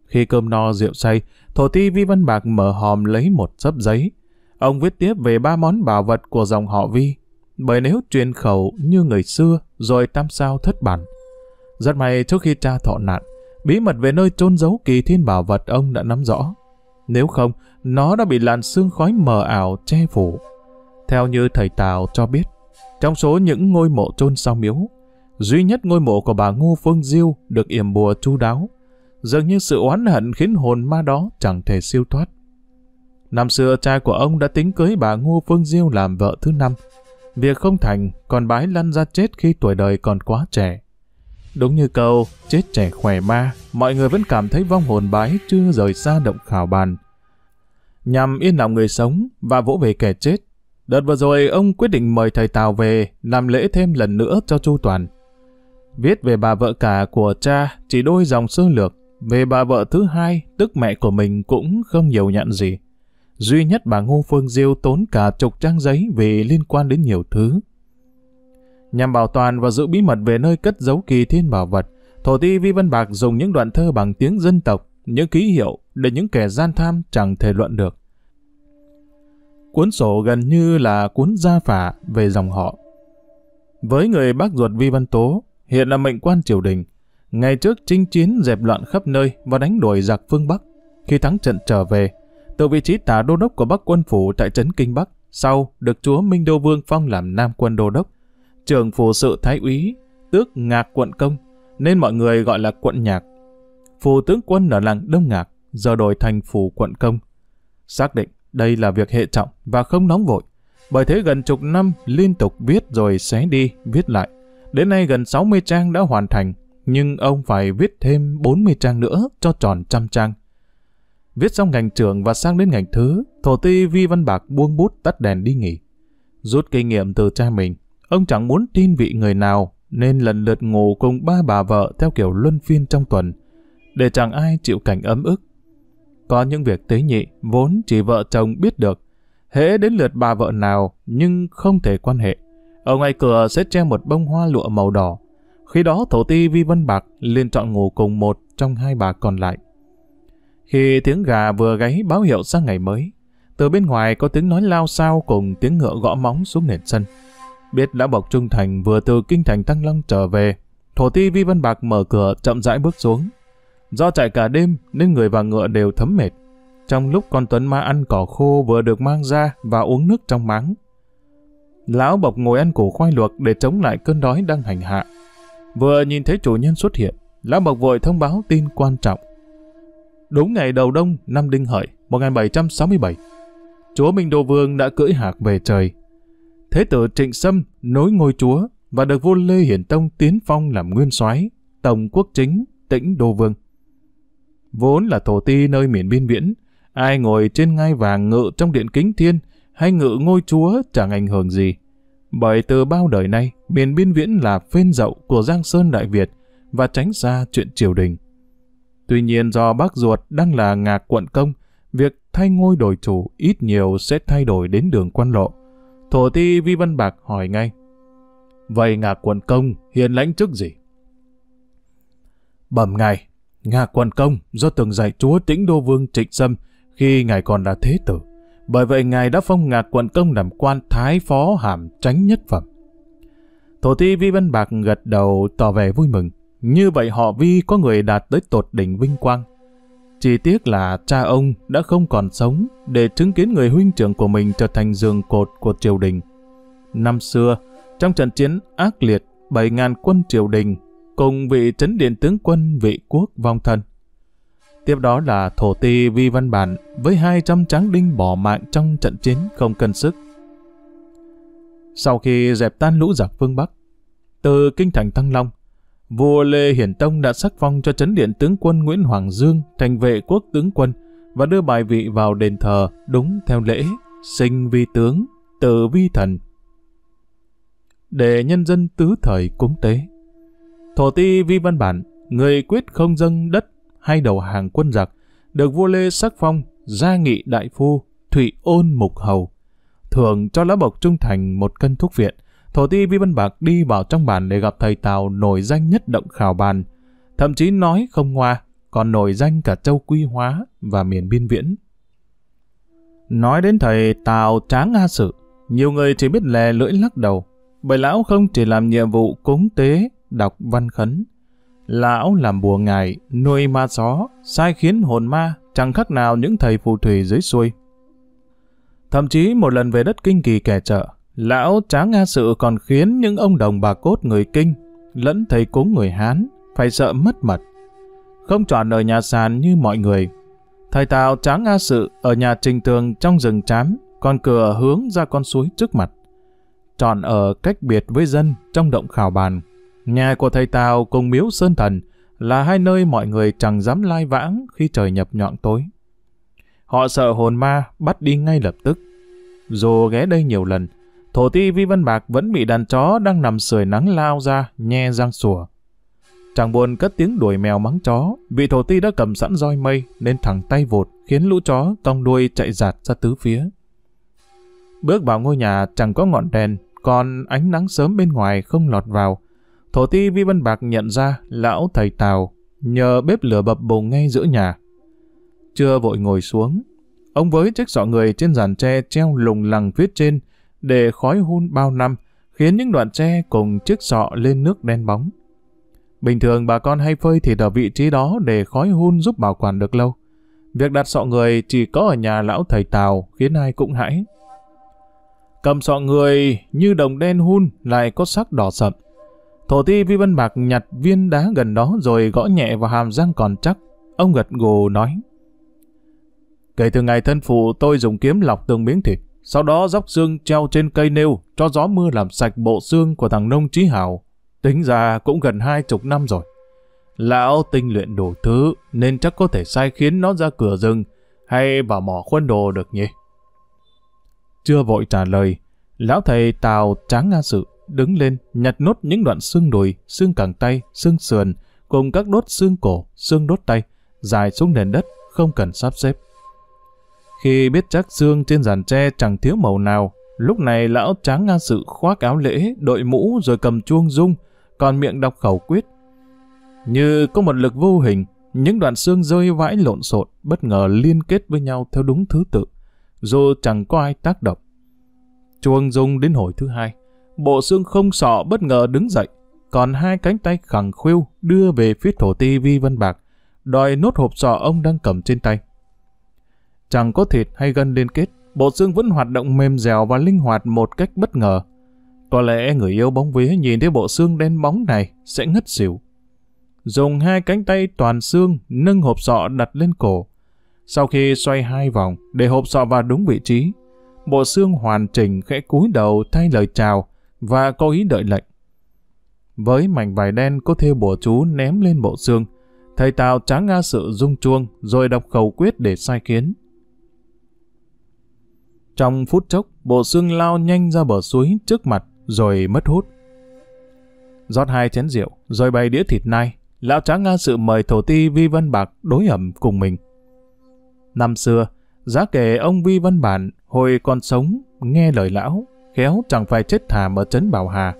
Khi cơm no rượu say, thổ ti Vi Văn Bạc mở hòm lấy một sấp giấy. Ông viết tiếp về ba món bảo vật của dòng họ Vi bởi nếu truyền khẩu như người xưa rồi tam sao thất bản. Rất may trước khi cha thọ nạn, bí mật về nơi trôn giấu kỳ thiên bảo vật ông đã nắm rõ. Nếu không, nó đã bị làn sương khói mờ ảo che phủ. Theo như thầy Tào cho biết, trong số những ngôi mộ chôn sau miếu, duy nhất ngôi mộ của bà Ngô Phương Diêu được yểm bùa chu đáo. Dường như sự oán hận khiến hồn ma đó chẳng thể siêu thoát. Năm xưa cha của ông đã tính cưới bà Ngô Phương Diêu làm vợ thứ năm, Việc không thành, còn bái lăn ra chết khi tuổi đời còn quá trẻ. Đúng như câu, chết trẻ khỏe ma, mọi người vẫn cảm thấy vong hồn bái chưa rời xa động khảo bàn. Nhằm yên lòng người sống và vỗ về kẻ chết, đợt vừa rồi ông quyết định mời thầy Tào về làm lễ thêm lần nữa cho Chu Toàn. Viết về bà vợ cả của cha chỉ đôi dòng sơ lược, về bà vợ thứ hai, tức mẹ của mình cũng không nhiều nhận gì duy nhất bà Ngô Phương Diêu tốn cả chục trang giấy vì liên quan đến nhiều thứ. Nhằm bảo toàn và giữ bí mật về nơi cất giấu kỳ thiên bảo vật, thổ ti Vi Văn Bạc dùng những đoạn thơ bằng tiếng dân tộc, những ký hiệu để những kẻ gian tham chẳng thể luận được. Cuốn sổ gần như là cuốn gia phả về dòng họ. Với người bác ruột Vi Văn Tố, hiện là mệnh quan triều đình, ngày trước chinh chiến dẹp loạn khắp nơi và đánh đuổi giặc phương Bắc. Khi thắng trận trở về, từ vị trí tả đô đốc của Bắc quân phủ tại trấn Kinh Bắc, sau được chúa Minh Đô Vương phong làm Nam quân đô đốc, trưởng phủ sự thái úy, tước ngạc quận công, nên mọi người gọi là quận nhạc. Phủ tướng quân ở làng Đông Ngạc, giờ đổi thành phủ quận công. Xác định đây là việc hệ trọng và không nóng vội, bởi thế gần chục năm liên tục viết rồi xé đi, viết lại. Đến nay gần 60 trang đã hoàn thành, nhưng ông phải viết thêm 40 trang nữa cho tròn trăm trang. Viết xong ngành trưởng và sang đến ngành thứ, thổ ti Vi Văn Bạc buông bút tắt đèn đi nghỉ. Rút kinh nghiệm từ cha mình, ông chẳng muốn tin vị người nào, nên lần lượt ngủ cùng ba bà vợ theo kiểu luân phiên trong tuần, để chẳng ai chịu cảnh ấm ức. Có những việc tế nhị, vốn chỉ vợ chồng biết được, hễ đến lượt bà vợ nào nhưng không thể quan hệ. Ở ngoài cửa sẽ treo một bông hoa lụa màu đỏ. Khi đó thổ ti Vi Văn Bạc liền chọn ngủ cùng một trong hai bà còn lại. Khi tiếng gà vừa gáy báo hiệu sang ngày mới, từ bên ngoài có tiếng nói lao sao cùng tiếng ngựa gõ móng xuống nền sân. Biết lão bộc trung thành vừa từ kinh thành Thăng Long trở về, thổ ti Vi Văn Bạc mở cửa chậm rãi bước xuống. Do chạy cả đêm nên người và ngựa đều thấm mệt. Trong lúc con Tuấn Ma ăn cỏ khô vừa được mang ra và uống nước trong máng. Lão bộc ngồi ăn củ khoai luộc để chống lại cơn đói đang hành hạ. Vừa nhìn thấy chủ nhân xuất hiện, lão bộc vội thông báo tin quan trọng. Đúng ngày đầu đông năm Đinh Hợi 1767, Chúa Minh Đô Vương đã cưỡi hạc về trời. Thế tử Trịnh Sâm nối ngôi chúa và được vua Lê Hiển Tông tiến phong làm nguyên soái, tổng quốc chính, tỉnh Đô Vương. Vốn là thổ ti nơi miền biên viễn, ai ngồi trên ngai vàng ngự trong điện kính thiên hay ngự ngôi chúa chẳng ảnh hưởng gì. Bởi từ bao đời nay, miền biên viễn là phên dậu của Giang Sơn Đại Việt và tránh xa chuyện triều đình. Tuy nhiên do bác ruột đang là ngạc quận công, việc thay ngôi đổi chủ ít nhiều sẽ thay đổi đến đường quan lộ. Thổ ti Vi Văn Bạc hỏi ngay. Vậy ngạc quận công hiện lãnh chức gì? Bẩm ngài, ngạc quận công do từng dạy chúa tĩnh đô vương trịnh sâm khi ngài còn là thế tử. Bởi vậy ngài đã phong ngạc quận công làm quan thái phó hàm tránh nhất phẩm. Thổ ti Vi Văn Bạc gật đầu tỏ vẻ vui mừng. Như vậy họ Vi có người đạt tới tột đỉnh vinh quang. Chỉ tiếc là cha ông đã không còn sống để chứng kiến người huynh trưởng của mình trở thành giường cột của triều đình. Năm xưa, trong trận chiến ác liệt 7.000 quân triều đình cùng vị trấn điện tướng quân vị quốc vong thân. Tiếp đó là thổ ti Vi Văn Bản với 200 tráng đinh bỏ mạng trong trận chiến không cân sức. Sau khi dẹp tan lũ giặc phương Bắc, từ kinh thành Thăng Long, vua Lê Hiển Tông đã sắc phong cho chấn điện tướng quân Nguyễn Hoàng Dương thành vệ quốc tướng quân và đưa bài vị vào đền thờ đúng theo lễ sinh vi tướng, tử vi thần. Để nhân dân tứ thời cúng tế. Thổ ti vi văn bản, người quyết không dâng đất hay đầu hàng quân giặc, được vua Lê sắc phong, gia nghị đại phu, thủy ôn mục hầu, thưởng cho lá bộc trung thành một cân thuốc viện, Thổ ti Vi Văn Bạc đi vào trong bàn để gặp thầy Tào nổi danh nhất động khảo bàn. Thậm chí nói không ngoa, còn nổi danh cả châu Quy Hóa và miền biên viễn. Nói đến thầy Tào Tráng A sự nhiều người chỉ biết lè lưỡi lắc đầu. Bởi lão không chỉ làm nhiệm vụ cúng tế, đọc văn khấn. Lão làm bùa ngài, nuôi ma gió, sai khiến hồn ma, chẳng khác nào những thầy phù thủy dưới xuôi. Thậm chí một lần về đất kinh kỳ kẻ chợ, Lão Tráng Nga Sự còn khiến những ông đồng bà cốt người Kinh, lẫn thầy cúng người Hán, phải sợ mất mật. Không chọn ở nhà sàn như mọi người. Thầy Tào Tráng Nga Sự ở nhà trình tường trong rừng chán, còn cửa hướng ra con suối trước mặt. Chọn ở cách biệt với dân trong động khảo bàn. Nhà của thầy Tào cùng miếu Sơn Thần là hai nơi mọi người chẳng dám lai vãng khi trời nhập nhọn tối. Họ sợ hồn ma bắt đi ngay lập tức. Dù ghé đây nhiều lần, thổ ti Vi Văn Bạc vẫn bị đàn chó đang nằm sưởi nắng lao ra, nhe răng sủa. Chàng buồn cất tiếng đuổi mèo mắng chó, vì thổ ti đã cầm sẵn roi mây nên thẳng tay vột khiến lũ chó cong đuôi chạy giạt ra tứ phía. Bước vào ngôi nhà chẳng có ngọn đèn, còn ánh nắng sớm bên ngoài không lọt vào. Thổ ti Vi Văn Bạc nhận ra lão thầy Tào nhờ bếp lửa bập bùng ngay giữa nhà. Chưa vội ngồi xuống, ông với chiếc sọ người trên giàn tre treo lùng lằng phía trên, để khói hun bao năm, khiến những đoạn tre cùng chiếc sọ lên nước đen bóng. Bình thường bà con hay phơi thịt ở vị trí đó để khói hun giúp bảo quản được lâu. Việc đặt sọ người chỉ có ở nhà lão thầy Tào khiến ai cũng hãi. Cầm sọ người như đồng đen hun lại có sắc đỏ sậm. Thổ ti Vi vân Mạc nhặt viên đá gần đó rồi gõ nhẹ vào hàm răng còn chắc. Ông gật gù nói. Kể từ ngày thân phụ tôi dùng kiếm lọc tương miếng thịt sau đó dốc xương treo trên cây nêu cho gió mưa làm sạch bộ xương của thằng nông trí hào. Tính ra cũng gần hai chục năm rồi. Lão tinh luyện đủ thứ nên chắc có thể sai khiến nó ra cửa rừng hay vào mỏ khuân đồ được nhỉ? Chưa vội trả lời, lão thầy Tào Tráng Nga Sự đứng lên nhặt nốt những đoạn xương đùi, xương cẳng tay, xương sườn cùng các đốt xương cổ, xương đốt tay dài xuống nền đất không cần sắp xếp. Khi biết chắc xương trên giàn tre chẳng thiếu màu nào, lúc này lão tráng nga sự khoác áo lễ, đội mũ rồi cầm chuông rung, còn miệng đọc khẩu quyết. Như có một lực vô hình, những đoạn xương rơi vãi lộn xộn bất ngờ liên kết với nhau theo đúng thứ tự, dù chẳng có ai tác động. Chuông rung đến hồi thứ hai, bộ xương không sọ bất ngờ đứng dậy, còn hai cánh tay khẳng khuêu đưa về phía thổ ti Vi Văn Bạc, đòi nốt hộp sọ ông đang cầm trên tay. Chẳng có thịt hay gân liên kết, bộ xương vẫn hoạt động mềm dẻo và linh hoạt một cách bất ngờ. Có lẽ người yêu bóng vía nhìn thấy bộ xương đen bóng này sẽ ngất xỉu. Dùng hai cánh tay toàn xương nâng hộp sọ đặt lên cổ. Sau khi xoay hai vòng để hộp sọ vào đúng vị trí, bộ xương hoàn chỉnh khẽ cúi đầu thay lời chào và có ý đợi lệnh. Với mảnh vải đen có thêu bùa chú ném lên bộ xương, thầy Tào tráng nga sự rung chuông rồi đọc khẩu quyết để sai khiến. Trong phút chốc, bộ xương lao nhanh ra bờ suối trước mặt rồi mất hút. Rót hai chén rượu, rồi bày đĩa thịt nai, lão tráng nga sự mời thổ ti Vi Văn Bạc đối ẩm cùng mình. Năm xưa, giá kể ông Vi Văn Bản hồi còn sống, nghe lời lão, khéo chẳng phải chết thảm ở trấn Bảo Hà.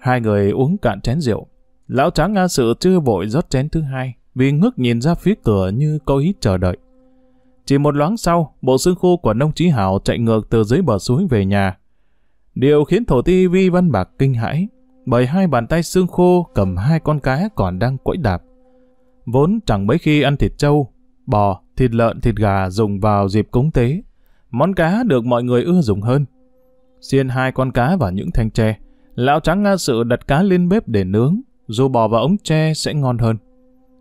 Hai người uống cạn chén rượu, lão tráng nga sự chưa vội rót chén thứ hai, vì ngước nhìn ra phía cửa như có ý chờ đợi. Chỉ một loáng sau, bộ xương khô của nông trí Hảo chạy ngược từ dưới bờ suối về nhà. Điều khiến thổ ti Vi Văn Bạc kinh hãi, bởi hai bàn tay xương khô cầm hai con cá còn đang quẫy đạp. Vốn chẳng mấy khi ăn thịt trâu, bò, thịt lợn, thịt gà dùng vào dịp cúng tế. Món cá được mọi người ưa dùng hơn. Xiên hai con cá vào những thanh tre, lão trắng Nga sự đặt cá lên bếp để nướng, dù bò vào ống tre sẽ ngon hơn.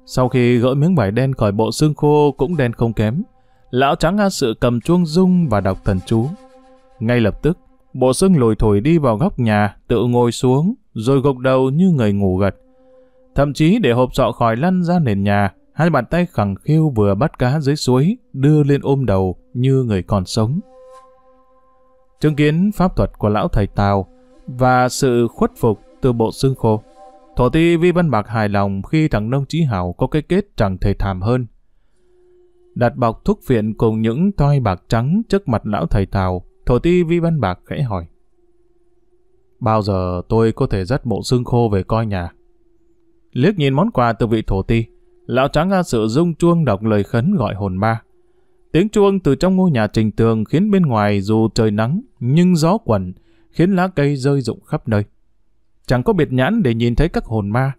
Sau khi gỡ miếng vải đen khỏi bộ xương khô cũng đen không kém, lão trắng A Sự cầm chuông rung và đọc thần chú. Ngay lập tức, bộ xương lùi thổi đi vào góc nhà, tự ngồi xuống, rồi gục đầu như người ngủ gật. Thậm chí để hộp sọ khỏi lăn ra nền nhà, hai bàn tay khẳng khiu vừa bắt cá dưới suối, đưa lên ôm đầu như người còn sống. Chứng kiến pháp thuật của lão thầy Tào và sự khuất phục từ bộ xương khô, thổ ti Vi Văn Bạc hài lòng khi thằng nông trí hảo có cái kết chẳng thể thảm hơn đặt bọc thuốc phiện cùng những toi bạc trắng trước mặt lão thầy Tào, thổ ti Vi Văn Bạc khẽ hỏi. Bao giờ tôi có thể dắt bộ xương khô về coi nhà? Liếc nhìn món quà từ vị thổ ti, lão trắng ra sự rung chuông đọc lời khấn gọi hồn ma. Tiếng chuông từ trong ngôi nhà trình tường khiến bên ngoài dù trời nắng, nhưng gió quẩn, khiến lá cây rơi rụng khắp nơi. Chẳng có biệt nhãn để nhìn thấy các hồn ma,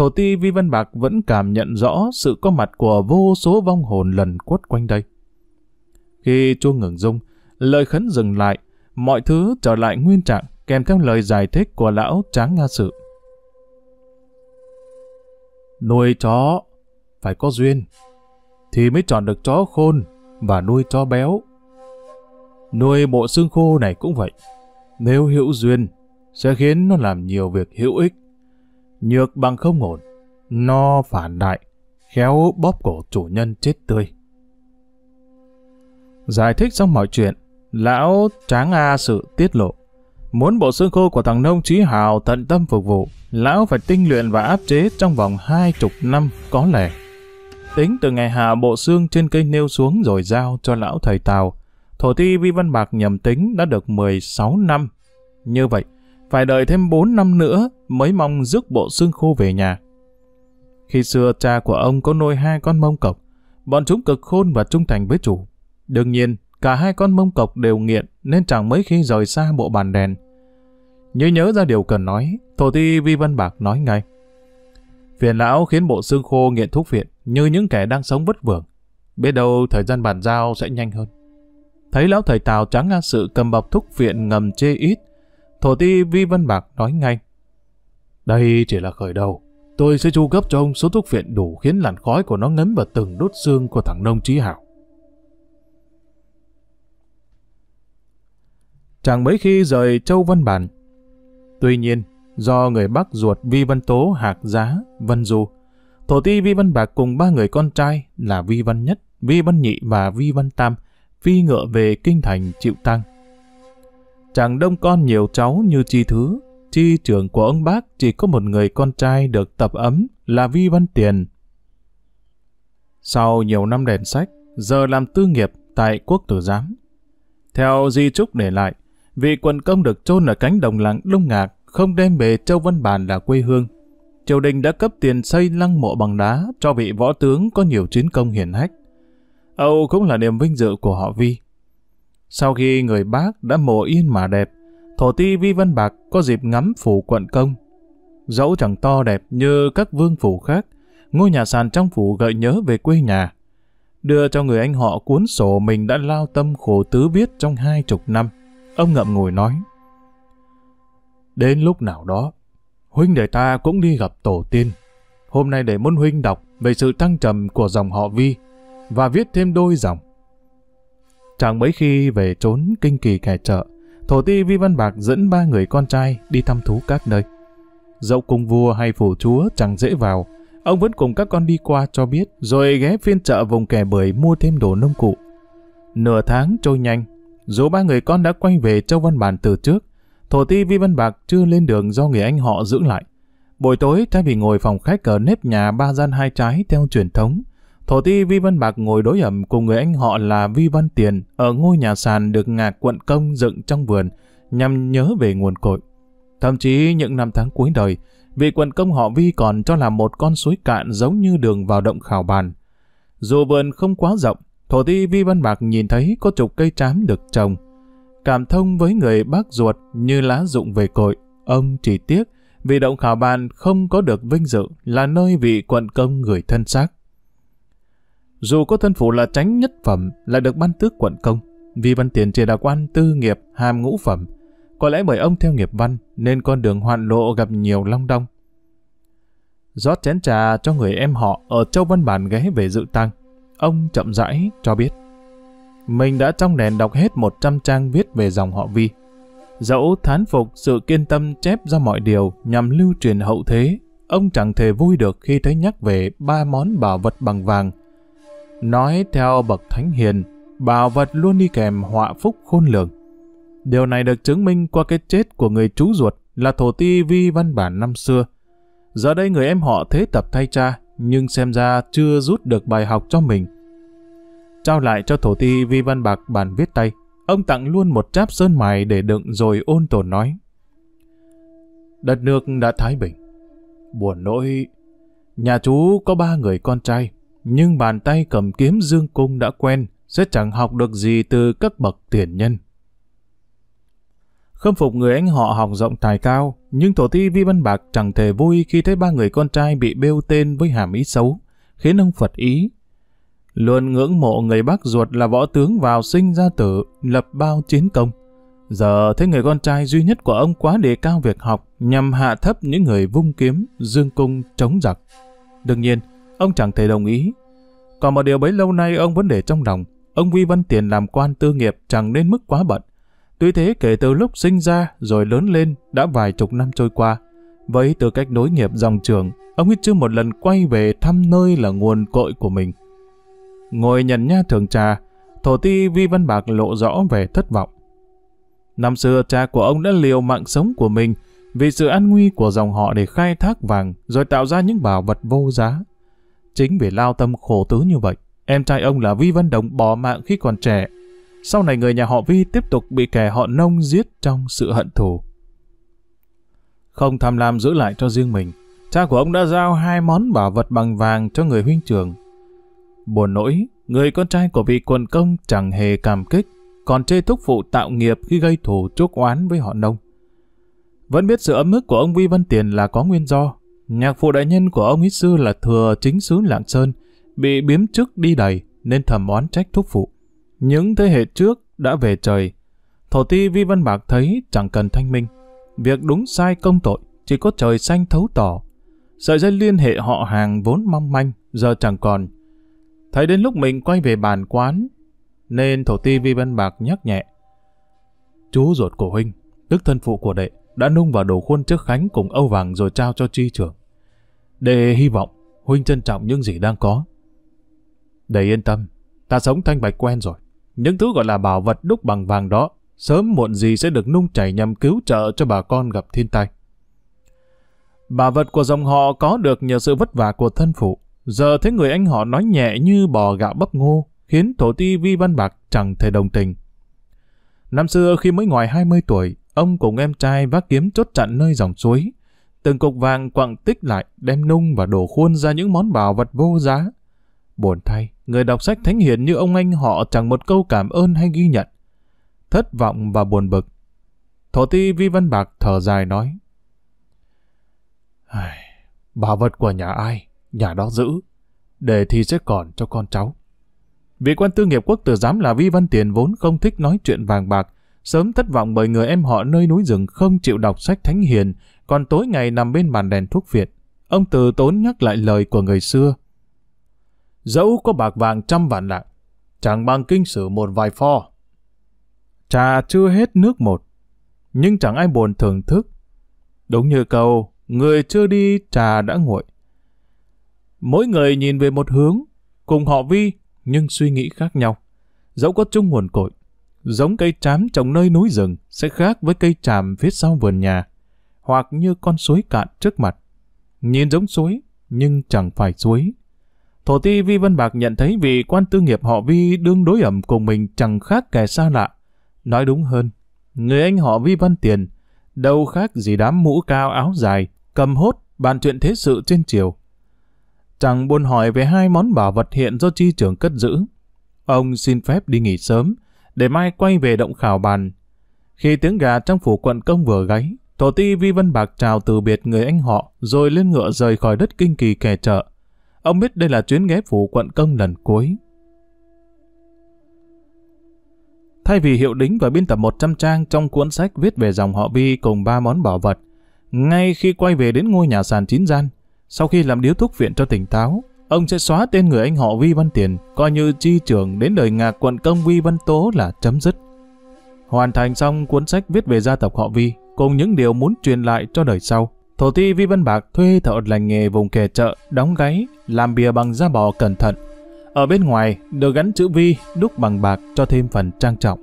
Thổ ti Vi Văn Bạc vẫn cảm nhận rõ sự có mặt của vô số vong hồn lần quất quanh đây. Khi chuông ngừng rung, lời khấn dừng lại, mọi thứ trở lại nguyên trạng kèm theo lời giải thích của lão Tráng Nga Sự. Nuôi chó phải có duyên, thì mới chọn được chó khôn và nuôi chó béo. Nuôi bộ xương khô này cũng vậy. Nếu hữu duyên, sẽ khiến nó làm nhiều việc hữu ích nhược bằng không ổn, no phản đại, khéo bóp cổ chủ nhân chết tươi. Giải thích xong mọi chuyện, lão tráng A sự tiết lộ. Muốn bộ xương khô của thằng nông trí hào tận tâm phục vụ, lão phải tinh luyện và áp chế trong vòng hai chục năm có lẽ. Tính từ ngày hạ bộ xương trên cây nêu xuống rồi giao cho lão thầy Tào, thổ ti Vi Văn Bạc nhầm tính đã được 16 năm. Như vậy, phải đợi thêm 4 năm nữa mới mong rước bộ xương khô về nhà. Khi xưa cha của ông có nuôi hai con mông cọc, bọn chúng cực khôn và trung thành với chủ. Đương nhiên, cả hai con mông cọc đều nghiện nên chẳng mấy khi rời xa bộ bàn đèn. Như nhớ ra điều cần nói, thổ ti Vi Văn Bạc nói ngay. Phiền lão khiến bộ xương khô nghiện thuốc viện như những kẻ đang sống vất vưởng. Biết đâu thời gian bàn giao sẽ nhanh hơn. Thấy lão thầy Tào trắng nga sự cầm bọc thuốc viện ngầm chê ít, Thổ ti Vi Văn Bạc nói ngay. Đây chỉ là khởi đầu. Tôi sẽ chu cấp cho ông số thuốc viện đủ khiến làn khói của nó ngấm vào từng đốt xương của thằng nông trí hảo. Chẳng mấy khi rời Châu Văn Bản. Tuy nhiên, do người bắc ruột Vi Văn Tố Hạc Giá, Văn Du, Thổ ti Vi Văn Bạc cùng ba người con trai là Vi Văn Nhất, Vi Văn Nhị và Vi Văn Tam phi ngựa về Kinh Thành chịu tăng chàng đông con nhiều cháu như chi thứ. Chi trưởng của ông bác chỉ có một người con trai được tập ấm là Vi Văn Tiền. Sau nhiều năm đèn sách, giờ làm tư nghiệp tại quốc tử giám. Theo di trúc để lại, vị quân công được chôn ở cánh đồng làng Đông Ngạc không đem về Châu Văn Bản là quê hương. Triều đình đã cấp tiền xây lăng mộ bằng đá cho vị võ tướng có nhiều chiến công hiển hách. Âu cũng là niềm vinh dự của họ Vi. Sau khi người bác đã mồ yên mà đẹp, thổ ti Vi Văn Bạc có dịp ngắm phủ quận công. Dẫu chẳng to đẹp như các vương phủ khác, ngôi nhà sàn trong phủ gợi nhớ về quê nhà. Đưa cho người anh họ cuốn sổ mình đã lao tâm khổ tứ viết trong hai chục năm. Ông ngậm ngùi nói. Đến lúc nào đó, huynh đệ ta cũng đi gặp tổ tiên. Hôm nay để muốn huynh đọc về sự thăng trầm của dòng họ Vi và viết thêm đôi dòng. Chẳng mấy khi về trốn kinh kỳ kẻ chợ, Thổ Ti Vi Văn Bạc dẫn ba người con trai đi thăm thú các nơi. Dẫu cùng vua hay phủ chúa chẳng dễ vào, ông vẫn cùng các con đi qua cho biết, rồi ghé phiên chợ vùng kẻ bưởi mua thêm đồ nông cụ. Nửa tháng trôi nhanh, dù ba người con đã quay về Châu Văn Bản từ trước, Thổ Ti Vi Văn Bạc chưa lên đường do người anh họ giữ lại. Buổi tối, thay vì ngồi phòng khách ở nếp nhà ba gian hai trái theo truyền thống, Thổ ti Vi Văn Bạc ngồi đối ẩm cùng người anh họ là Vi Văn Tiền ở ngôi nhà sàn được ngạc quận công dựng trong vườn nhằm nhớ về nguồn cội. Thậm chí những năm tháng cuối đời, vị quận công họ Vi còn cho là một con suối cạn giống như đường vào động khảo bàn. Dù vườn không quá rộng, thổ ti Vi Văn Bạc nhìn thấy có chục cây trám được trồng. Cảm thông với người bác ruột như lá rụng về cội, ông chỉ tiếc vì động khảo bàn không có được vinh dự là nơi vị quận công gửi thân xác. Dù có thân phụ là tránh nhất phẩm, lại được ban tước quận công. vì Văn Tiền chỉ là quan tư nghiệp, hàm ngũ phẩm. Có lẽ bởi ông theo nghiệp văn, nên con đường hoạn lộ gặp nhiều long đong. rót chén trà cho người em họ ở Châu Văn Bản ghé về dự tăng Ông chậm rãi cho biết. Mình đã trong đèn đọc hết 100 trang viết về dòng họ Vi. Dẫu thán phục sự kiên tâm chép ra mọi điều nhằm lưu truyền hậu thế, ông chẳng thể vui được khi thấy nhắc về ba món bảo vật bằng vàng Nói theo bậc thánh hiền, bảo vật luôn đi kèm họa phúc khôn lường. Điều này được chứng minh qua cái chết của người chú ruột là thổ ti vi văn bản năm xưa. Giờ đây người em họ thế tập thay cha, nhưng xem ra chưa rút được bài học cho mình. Trao lại cho thổ ti vi văn bạc bản viết tay, ông tặng luôn một cháp sơn mài để đựng rồi ôn tồn nói. Đất nước đã thái bình. Buồn nỗi, nhà chú có ba người con trai, nhưng bàn tay cầm kiếm dương cung đã quen, sẽ chẳng học được gì từ các bậc tiền nhân. Khâm phục người anh họ học rộng tài cao, nhưng thổ ti Vi Văn Bạc chẳng thể vui khi thấy ba người con trai bị bêu tên với hàm ý xấu, khiến ông Phật ý. Luôn ngưỡng mộ người bác ruột là võ tướng vào sinh ra tử, lập bao chiến công. Giờ thấy người con trai duy nhất của ông quá đề cao việc học nhằm hạ thấp những người vung kiếm, dương cung, chống giặc. Đương nhiên, ông chẳng thể đồng ý. Còn một điều bấy lâu nay ông vẫn để trong lòng, ông Vi Văn Tiền làm quan tư nghiệp chẳng nên mức quá bận. Tuy thế kể từ lúc sinh ra rồi lớn lên đã vài chục năm trôi qua, với tư cách nối nghiệp dòng trường, ông ít chưa một lần quay về thăm nơi là nguồn cội của mình. Ngồi nhận nha thường trà, thổ ti Vi Văn Bạc lộ rõ về thất vọng. Năm xưa cha của ông đã liều mạng sống của mình vì sự an nguy của dòng họ để khai thác vàng rồi tạo ra những bảo vật vô giá. Chính vì lao tâm khổ tứ như vậy, em trai ông là Vi Văn Đồng bỏ mạng khi còn trẻ. Sau này người nhà họ Vi tiếp tục bị kẻ họ nông giết trong sự hận thù. Không tham lam giữ lại cho riêng mình, cha của ông đã giao hai món bảo vật bằng vàng cho người huynh trưởng. Buồn nỗi, người con trai của vị quần công chẳng hề cảm kích, còn chê thúc phụ tạo nghiệp khi gây thù chuốc oán với họ nông. Vẫn biết sự ấm ức của ông Vi Văn Tiền là có nguyên do, Nhạc phụ đại nhân của ông ít sư là thừa chính xứ Lạng Sơn, bị biếm chức đi đầy nên thầm oán trách thúc phụ. Những thế hệ trước đã về trời. Thổ ti Vi Văn Bạc thấy chẳng cần thanh minh. Việc đúng sai công tội, chỉ có trời xanh thấu tỏ. Sợi dây liên hệ họ hàng vốn mong manh, giờ chẳng còn. Thấy đến lúc mình quay về bàn quán, nên thổ ti Vi Văn Bạc nhắc nhẹ. Chú ruột của huynh, tức thân phụ của đệ, đã nung vào đồ khuôn trước khánh cùng âu vàng rồi trao cho tri trưởng để hy vọng huynh trân trọng những gì đang có. Đệ yên tâm, ta sống thanh bạch quen rồi. Những thứ gọi là bảo vật đúc bằng vàng đó, sớm muộn gì sẽ được nung chảy nhằm cứu trợ cho bà con gặp thiên tai. Bà vật của dòng họ có được nhờ sự vất vả của thân phụ. Giờ thấy người anh họ nói nhẹ như bò gạo bắp ngô, khiến thổ ti vi văn bạc chẳng thể đồng tình. Năm xưa khi mới ngoài 20 tuổi, ông cùng em trai vác kiếm chốt chặn nơi dòng suối, Từng cục vàng quặng tích lại, đem nung và đổ khuôn ra những món bảo vật vô giá. Buồn thay, người đọc sách thánh hiền như ông anh họ chẳng một câu cảm ơn hay ghi nhận. Thất vọng và buồn bực. Thổ ti Vi Văn Bạc thở dài nói. Bảo vật của nhà ai, nhà đó giữ, để thì sẽ còn cho con cháu. Vị quan tư nghiệp quốc tử giám là Vi Văn Tiền vốn không thích nói chuyện vàng bạc, sớm thất vọng bởi người em họ nơi núi rừng không chịu đọc sách thánh hiền, còn tối ngày nằm bên bàn đèn thuốc Việt, ông từ tốn nhắc lại lời của người xưa. Dẫu có bạc vàng trăm vạn lạng, chẳng bằng kinh sử một vài pho. Trà chưa hết nước một, nhưng chẳng ai buồn thưởng thức. Đúng như câu, người chưa đi trà đã nguội. Mỗi người nhìn về một hướng, cùng họ vi, nhưng suy nghĩ khác nhau. Dẫu có chung nguồn cội, giống cây chám trồng nơi núi rừng sẽ khác với cây tràm phía sau vườn nhà hoặc như con suối cạn trước mặt. Nhìn giống suối, nhưng chẳng phải suối. Thổ ti Vi Văn Bạc nhận thấy vì quan tư nghiệp họ Vi đương đối ẩm cùng mình chẳng khác kẻ xa lạ. Nói đúng hơn, người anh họ Vi Văn Tiền, đâu khác gì đám mũ cao áo dài, cầm hốt, bàn chuyện thế sự trên chiều. Chẳng buồn hỏi về hai món bảo vật hiện do chi trưởng cất giữ. Ông xin phép đi nghỉ sớm, để mai quay về động khảo bàn. Khi tiếng gà trong phủ quận công vừa gáy, Thổ ti Vi Văn Bạc chào từ biệt người anh họ, rồi lên ngựa rời khỏi đất kinh kỳ kẻ chợ. Ông biết đây là chuyến ghé phủ quận công lần cuối. Thay vì hiệu đính và biên tập 100 trang trong cuốn sách viết về dòng họ Vi cùng ba món bảo vật, ngay khi quay về đến ngôi nhà sàn chín gian, sau khi làm điếu thuốc viện cho tỉnh táo, ông sẽ xóa tên người anh họ Vi Văn Tiền, coi như chi trưởng đến đời ngạc quận công Vi Văn Tố là chấm dứt. Hoàn thành xong cuốn sách viết về gia tộc họ Vi, cùng những điều muốn truyền lại cho đời sau. Thổ ti Vi Văn Bạc thuê thợ lành nghề vùng kề chợ, đóng gáy, làm bìa bằng da bò cẩn thận. Ở bên ngoài, được gắn chữ Vi đúc bằng bạc cho thêm phần trang trọng.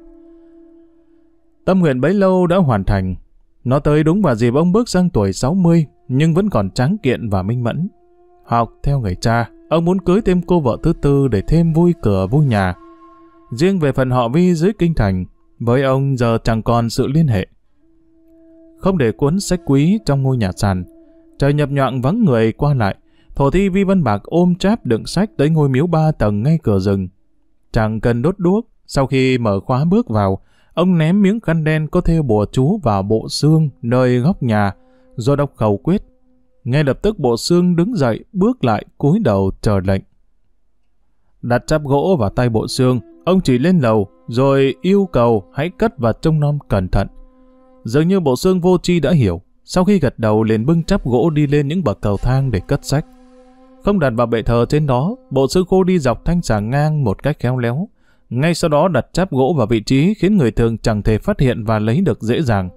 Tâm nguyện bấy lâu đã hoàn thành. Nó tới đúng vào dịp ông bước sang tuổi 60, nhưng vẫn còn tráng kiện và minh mẫn. Học theo người cha, ông muốn cưới thêm cô vợ thứ tư để thêm vui cửa vui nhà. Riêng về phần họ Vi dưới kinh thành, với ông giờ chẳng còn sự liên hệ không để cuốn sách quý trong ngôi nhà sàn. Trời nhập nhọn vắng người qua lại, thổ thi Vi Văn Bạc ôm cháp đựng sách tới ngôi miếu ba tầng ngay cửa rừng. Chẳng cần đốt đuốc, sau khi mở khóa bước vào, ông ném miếng khăn đen có theo bùa chú vào bộ xương nơi góc nhà, rồi đọc khẩu quyết. Ngay lập tức bộ xương đứng dậy, bước lại cúi đầu chờ lệnh. Đặt cháp gỗ vào tay bộ xương, ông chỉ lên lầu, rồi yêu cầu hãy cất và trông nom cẩn thận. Dường như bộ xương vô chi đã hiểu, sau khi gật đầu liền bưng chắp gỗ đi lên những bậc cầu thang để cất sách. Không đặt vào bệ thờ trên đó, bộ xương khô đi dọc thanh xà ngang một cách khéo léo. Ngay sau đó đặt chắp gỗ vào vị trí khiến người thường chẳng thể phát hiện và lấy được dễ dàng.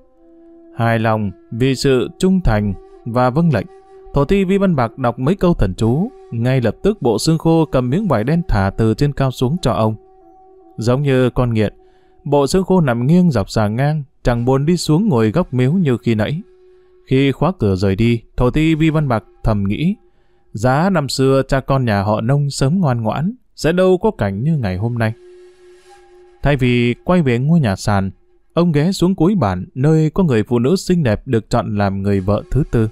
Hài lòng vì sự trung thành và vâng lệnh, thổ thi Vi Văn Bạc đọc mấy câu thần chú, ngay lập tức bộ xương khô cầm miếng vải đen thả từ trên cao xuống cho ông. Giống như con nghiện, Bộ xương khô nằm nghiêng dọc xà ngang, chẳng buồn đi xuống ngồi góc miếu như khi nãy. Khi khóa cửa rời đi, thổ ti Vi Văn Bạc thầm nghĩ, giá năm xưa cha con nhà họ nông sớm ngoan ngoãn, sẽ đâu có cảnh như ngày hôm nay. Thay vì quay về ngôi nhà sàn, ông ghé xuống cuối bản nơi có người phụ nữ xinh đẹp được chọn làm người vợ thứ tư.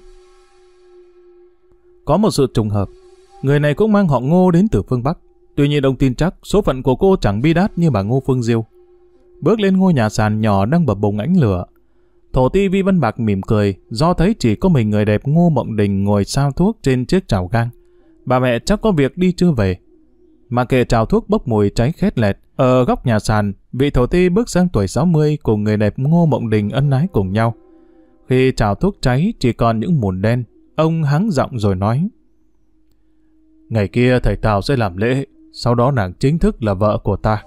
Có một sự trùng hợp, người này cũng mang họ ngô đến từ phương Bắc. Tuy nhiên ông tin chắc số phận của cô chẳng bi đát như bà Ngô Phương Diêu bước lên ngôi nhà sàn nhỏ đang bập bùng ánh lửa. Thổ ti Vi Văn Bạc mỉm cười, do thấy chỉ có mình người đẹp Ngô Mộng Đình ngồi sao thuốc trên chiếc chảo gang. Bà mẹ chắc có việc đi chưa về. Mà kệ chảo thuốc bốc mùi cháy khét lẹt, ở góc nhà sàn, vị thổ ti bước sang tuổi 60 cùng người đẹp Ngô Mộng Đình ân ái cùng nhau. Khi chảo thuốc cháy chỉ còn những mùn đen, ông hắng giọng rồi nói. Ngày kia thầy Tào sẽ làm lễ, sau đó nàng chính thức là vợ của ta.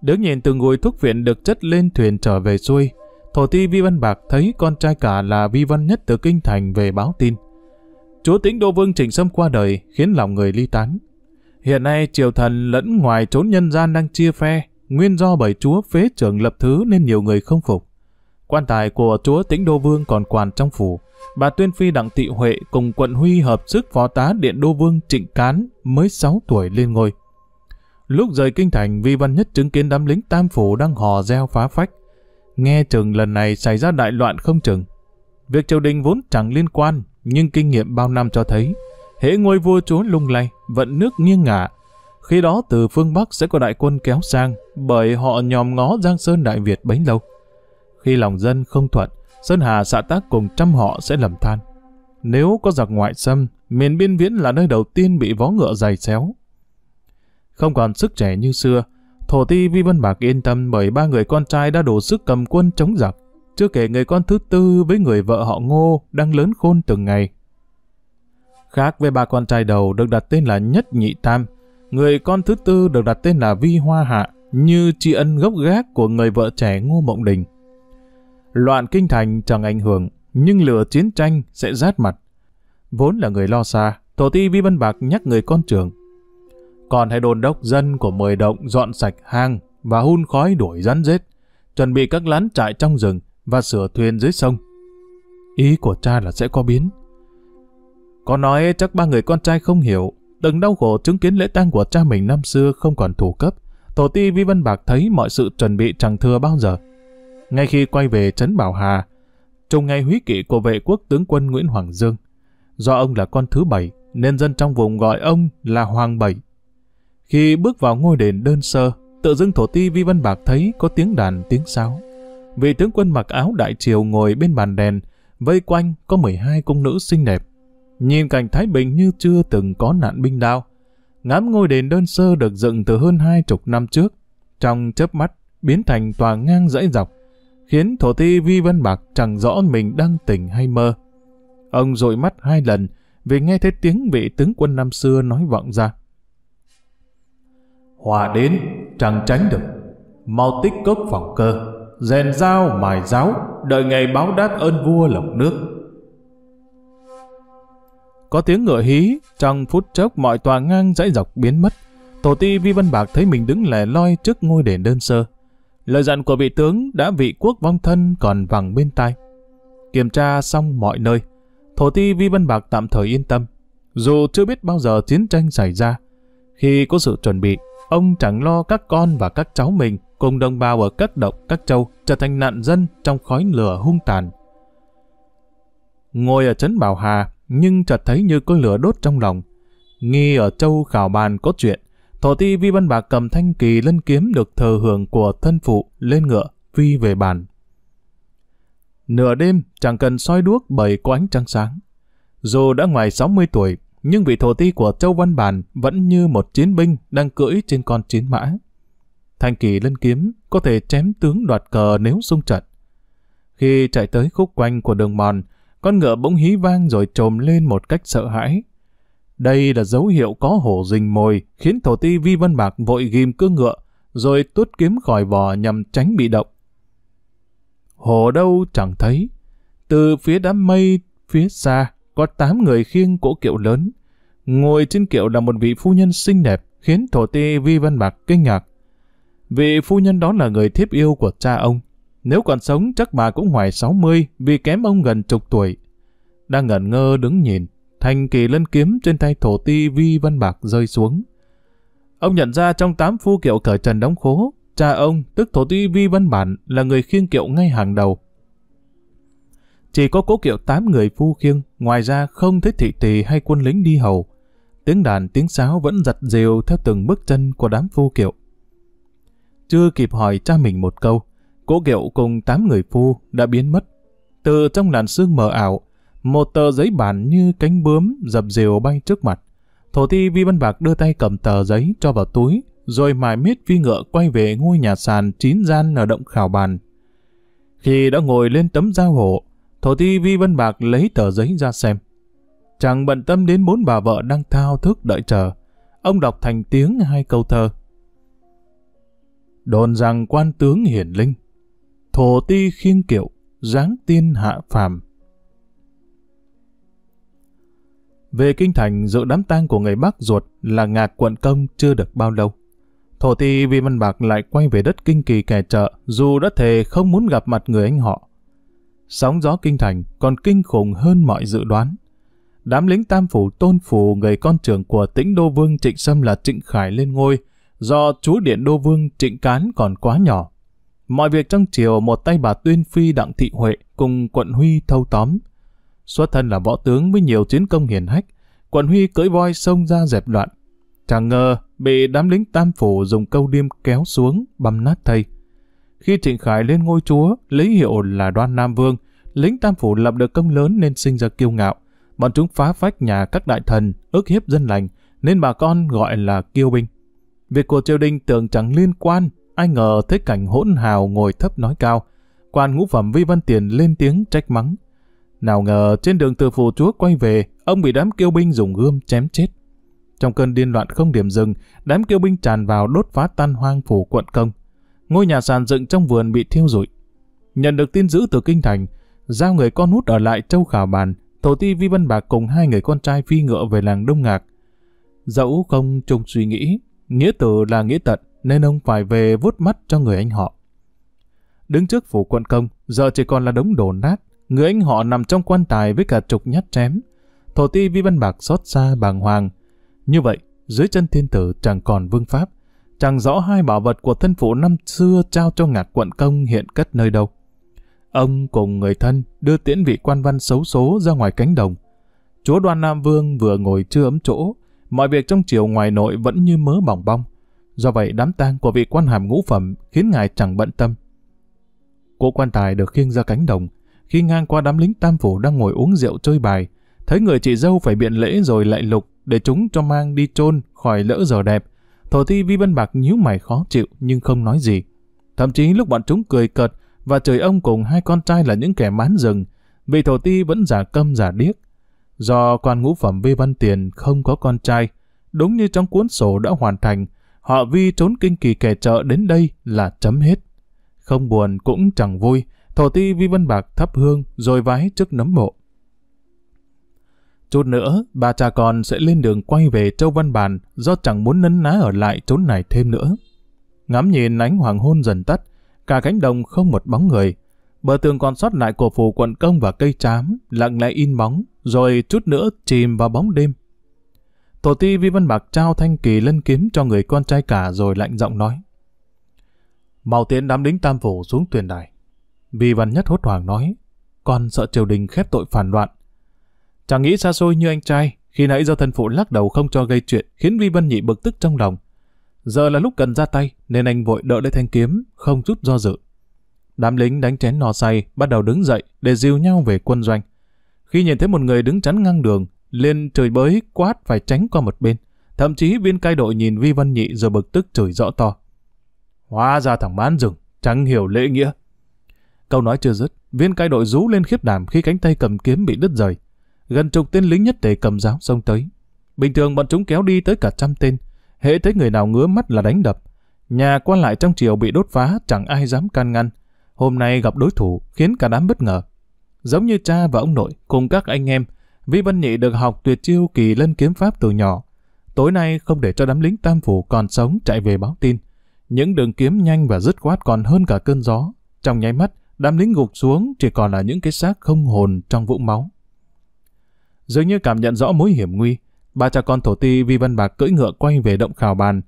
Đứng nhìn từng gùi thuốc viện được chất lên thuyền trở về xuôi, thổ ti Vi Văn Bạc thấy con trai cả là Vi Văn nhất từ Kinh Thành về báo tin. Chúa tính Đô Vương Trịnh Sâm qua đời khiến lòng người ly tán. Hiện nay triều thần lẫn ngoài trốn nhân gian đang chia phe, nguyên do bởi chúa phế trưởng lập thứ nên nhiều người không phục. Quan tài của chúa Tĩnh Đô Vương còn quàn trong phủ, bà Tuyên Phi Đặng Thị Huệ cùng quận Huy hợp sức phó tá Điện Đô Vương Trịnh Cán mới 6 tuổi lên ngôi. Lúc rời kinh thành, Vi Văn Nhất chứng kiến đám lính tam phủ đang hò reo phá phách. Nghe chừng lần này xảy ra đại loạn không chừng. Việc triều đình vốn chẳng liên quan, nhưng kinh nghiệm bao năm cho thấy, hễ ngôi vua chúa lung lay, vận nước nghiêng ngả, khi đó từ phương Bắc sẽ có đại quân kéo sang, bởi họ nhòm ngó Giang Sơn Đại Việt bấy lâu. Khi lòng dân không thuận, Sơn Hà xạ tác cùng trăm họ sẽ lầm than. Nếu có giặc ngoại xâm, miền biên viễn là nơi đầu tiên bị vó ngựa dày xéo, không còn sức trẻ như xưa. Thổ ti Vi Văn Bạc yên tâm bởi ba người con trai đã đủ sức cầm quân chống giặc, chưa kể người con thứ tư với người vợ họ Ngô đang lớn khôn từng ngày. Khác với ba con trai đầu được đặt tên là Nhất Nhị Tam, người con thứ tư được đặt tên là Vi Hoa Hạ, như tri ân gốc gác của người vợ trẻ Ngô Mộng Đình. Loạn kinh thành chẳng ảnh hưởng, nhưng lửa chiến tranh sẽ rát mặt. Vốn là người lo xa, Thổ ti Vi Văn Bạc nhắc người con trưởng còn hay đồn đốc dân của mười động dọn sạch hang và hun khói đuổi rắn rết, chuẩn bị các lán trại trong rừng và sửa thuyền dưới sông. Ý của cha là sẽ có biến. Có nói chắc ba người con trai không hiểu, từng đau khổ chứng kiến lễ tang của cha mình năm xưa không còn thủ cấp, tổ ti Vi Văn Bạc thấy mọi sự chuẩn bị chẳng thừa bao giờ. Ngay khi quay về Trấn Bảo Hà, trùng ngày húy kỵ của vệ quốc tướng quân Nguyễn Hoàng Dương. Do ông là con thứ bảy, nên dân trong vùng gọi ông là Hoàng Bảy. Khi bước vào ngôi đền đơn sơ, tự dưng thổ ti Vi Văn Bạc thấy có tiếng đàn tiếng sáo. Vị tướng quân mặc áo đại triều ngồi bên bàn đèn, vây quanh có 12 cung nữ xinh đẹp. Nhìn cảnh Thái Bình như chưa từng có nạn binh đao. Ngắm ngôi đền đơn sơ được dựng từ hơn hai chục năm trước, trong chớp mắt biến thành tòa ngang dãy dọc, khiến thổ ti Vi Văn Bạc chẳng rõ mình đang tỉnh hay mơ. Ông dội mắt hai lần vì nghe thấy tiếng vị tướng quân năm xưa nói vọng ra. Hòa đến, chẳng tránh được. Mau tích cốc phòng cơ, rèn dao mài giáo, đợi ngày báo đáp ơn vua lộc nước. Có tiếng ngựa hí, trong phút chốc mọi tòa ngang dãy dọc biến mất. Tổ ti Vi Văn Bạc thấy mình đứng lẻ loi trước ngôi đền đơn sơ. Lời dặn của vị tướng đã vị quốc vong thân còn vẳng bên tai. Kiểm tra xong mọi nơi, thổ ti Vi Văn Bạc tạm thời yên tâm. Dù chưa biết bao giờ chiến tranh xảy ra, khi có sự chuẩn bị, Ông chẳng lo các con và các cháu mình cùng đồng bào ở các động, các châu trở thành nạn dân trong khói lửa hung tàn. Ngồi ở trấn Bảo Hà, nhưng chợt thấy như có lửa đốt trong lòng. Nghi ở châu khảo bàn có chuyện, thổ ti Vi Văn Bạc cầm thanh kỳ lân kiếm được thờ hưởng của thân phụ lên ngựa, phi về bàn. Nửa đêm chẳng cần soi đuốc bởi có ánh trăng sáng. Dù đã ngoài 60 tuổi, nhưng vị thổ ti của Châu Văn Bản vẫn như một chiến binh đang cưỡi trên con chiến mã. Thanh kỳ lân kiếm có thể chém tướng đoạt cờ nếu xung trận. Khi chạy tới khúc quanh của đường mòn, con ngựa bỗng hí vang rồi trồm lên một cách sợ hãi. Đây là dấu hiệu có hổ rình mồi, khiến thổ ti Vi Văn Bạc vội ghim cương ngựa, rồi tuốt kiếm khỏi vò nhằm tránh bị động. Hổ đâu chẳng thấy. Từ phía đám mây phía xa, có 8 người khiêng cỗ kiệu lớn. Ngồi trên kiệu là một vị phu nhân xinh đẹp, khiến thổ ti Vi Văn Bạc kinh ngạc. Vị phu nhân đó là người thiếp yêu của cha ông. Nếu còn sống chắc bà cũng ngoài 60 vì kém ông gần chục tuổi. Đang ngẩn ngơ đứng nhìn, thành kỳ lân kiếm trên tay thổ ti Vi Văn Bạc rơi xuống. Ông nhận ra trong tám phu kiệu cởi trần đóng khố, cha ông, tức thổ ti Vi Văn Bản, là người khiêng kiệu ngay hàng đầu. Chỉ có cố kiệu tám người phu khiêng, ngoài ra không thấy thị tỳ hay quân lính đi hầu. Tiếng đàn tiếng sáo vẫn giật rìu theo từng bước chân của đám phu kiệu. Chưa kịp hỏi cha mình một câu, cố kiệu cùng tám người phu đã biến mất. Từ trong làn sương mờ ảo, một tờ giấy bản như cánh bướm dập dìu bay trước mặt. Thổ thi Vi Văn Bạc đưa tay cầm tờ giấy cho vào túi, rồi mài miết phi ngựa quay về ngôi nhà sàn chín gian ở động khảo bàn. Khi đã ngồi lên tấm giao hổ, Thổ ti Vi Vân Bạc lấy tờ giấy ra xem. chẳng bận tâm đến bốn bà vợ đang thao thức đợi chờ. Ông đọc thành tiếng hai câu thơ. Đồn rằng quan tướng hiển linh, thổ ti khiêng kiệu, giáng tiên hạ phàm. Về kinh thành dự đám tang của người bác ruột là ngạc quận công chưa được bao lâu. Thổ ti Vi Văn Bạc lại quay về đất kinh kỳ kẻ chợ dù đã thề không muốn gặp mặt người anh họ. Sóng gió kinh thành còn kinh khủng hơn mọi dự đoán. Đám lính tam phủ tôn phủ người con trưởng của tĩnh đô vương Trịnh Sâm là Trịnh Khải lên ngôi, do chú điện đô vương Trịnh Cán còn quá nhỏ. Mọi việc trong triều một tay bà Tuyên Phi Đặng Thị Huệ cùng quận Huy thâu tóm. Xuất thân là võ tướng với nhiều chiến công hiển hách, quận Huy cưỡi voi xông ra dẹp loạn. Chẳng ngờ bị đám lính tam phủ dùng câu điêm kéo xuống băm nát thây. Khi Trịnh Khải lên ngôi chúa, lấy hiệu là Đoan Nam Vương, lính Tam Phủ lập được công lớn nên sinh ra kiêu ngạo. Bọn chúng phá phách nhà các đại thần, ức hiếp dân lành, nên bà con gọi là kiêu binh. Việc của triều đình tưởng chẳng liên quan, ai ngờ thấy cảnh hỗn hào ngồi thấp nói cao. Quan ngũ phẩm Vi Văn Tiền lên tiếng trách mắng. Nào ngờ trên đường từ phủ chúa quay về, ông bị đám kiêu binh dùng gươm chém chết. Trong cơn điên loạn không điểm dừng, đám kiêu binh tràn vào đốt phá tan hoang phủ quận công ngôi nhà sàn dựng trong vườn bị thiêu rụi. Nhận được tin dữ từ kinh thành, giao người con út ở lại châu khảo bàn, thổ ti Vi Văn Bạc cùng hai người con trai phi ngựa về làng Đông Ngạc. Dẫu không chung suy nghĩ, nghĩa tử là nghĩa tận nên ông phải về vuốt mắt cho người anh họ. Đứng trước phủ quận công, giờ chỉ còn là đống đổ nát, người anh họ nằm trong quan tài với cả chục nhát chém. Thổ ti Vi Văn Bạc xót xa bàng hoàng. Như vậy, dưới chân thiên tử chẳng còn vương pháp, chẳng rõ hai bảo vật của thân phụ năm xưa trao cho ngạc quận công hiện cất nơi đâu. Ông cùng người thân đưa tiễn vị quan văn xấu số ra ngoài cánh đồng. Chúa đoan Nam Vương vừa ngồi chưa ấm chỗ, mọi việc trong chiều ngoài nội vẫn như mớ bỏng bong. Do vậy đám tang của vị quan hàm ngũ phẩm khiến ngài chẳng bận tâm. Cỗ quan tài được khiêng ra cánh đồng, khi ngang qua đám lính tam phủ đang ngồi uống rượu chơi bài, thấy người chị dâu phải biện lễ rồi lại lục để chúng cho mang đi chôn khỏi lỡ giờ đẹp, Thổ ti Vi văn Bạc nhíu mày khó chịu nhưng không nói gì. Thậm chí lúc bọn chúng cười cợt và trời ông cùng hai con trai là những kẻ mán rừng, vị thổ ti vẫn giả câm giả điếc. Do quan ngũ phẩm Vi Văn Tiền không có con trai, đúng như trong cuốn sổ đã hoàn thành, họ Vi trốn kinh kỳ kẻ chợ đến đây là chấm hết. Không buồn cũng chẳng vui, thổ ti Vi Văn Bạc thắp hương rồi vái trước nấm mộ. Chút nữa, ba cha con sẽ lên đường quay về Châu Văn Bàn do chẳng muốn nấn ná ở lại chốn này thêm nữa. Ngắm nhìn ánh hoàng hôn dần tắt, cả cánh đồng không một bóng người. Bờ tường còn sót lại của phủ quận công và cây trám, lặng lẽ in bóng, rồi chút nữa chìm vào bóng đêm. Tổ ti Vi Văn Bạc trao thanh kỳ lân kiếm cho người con trai cả rồi lạnh giọng nói. Mau tiến đám lính tam phủ xuống tuyển đài. Vi Văn Nhất hốt hoảng nói, con sợ triều đình khép tội phản loạn, Chẳng nghĩ xa xôi như anh trai, khi nãy do thân phụ lắc đầu không cho gây chuyện, khiến Vi Vân Nhị bực tức trong lòng. Giờ là lúc cần ra tay, nên anh vội đỡ lấy thanh kiếm, không chút do dự. Đám lính đánh chén nò say, bắt đầu đứng dậy để dìu nhau về quân doanh. Khi nhìn thấy một người đứng chắn ngang đường, liền trời bới quát phải tránh qua một bên. Thậm chí viên cai đội nhìn Vi Văn Nhị rồi bực tức chửi rõ to. Hóa ra thằng bán rừng, chẳng hiểu lễ nghĩa. Câu nói chưa dứt, viên cai đội rú lên khiếp đảm khi cánh tay cầm kiếm bị đứt rời gần chục tên lính nhất thể cầm giáo xông tới. Bình thường bọn chúng kéo đi tới cả trăm tên, hễ thấy người nào ngứa mắt là đánh đập. Nhà qua lại trong chiều bị đốt phá, chẳng ai dám can ngăn. Hôm nay gặp đối thủ khiến cả đám bất ngờ. Giống như cha và ông nội cùng các anh em, Vi Văn Nhị được học tuyệt chiêu kỳ lân kiếm pháp từ nhỏ. Tối nay không để cho đám lính tam phủ còn sống chạy về báo tin. Những đường kiếm nhanh và dứt khoát còn hơn cả cơn gió. Trong nháy mắt, đám lính gục xuống chỉ còn là những cái xác không hồn trong vũng máu. Dường như cảm nhận rõ mối hiểm nguy, ba cha con thổ ti Vi Văn Bạc cưỡi ngựa quay về động khảo bàn.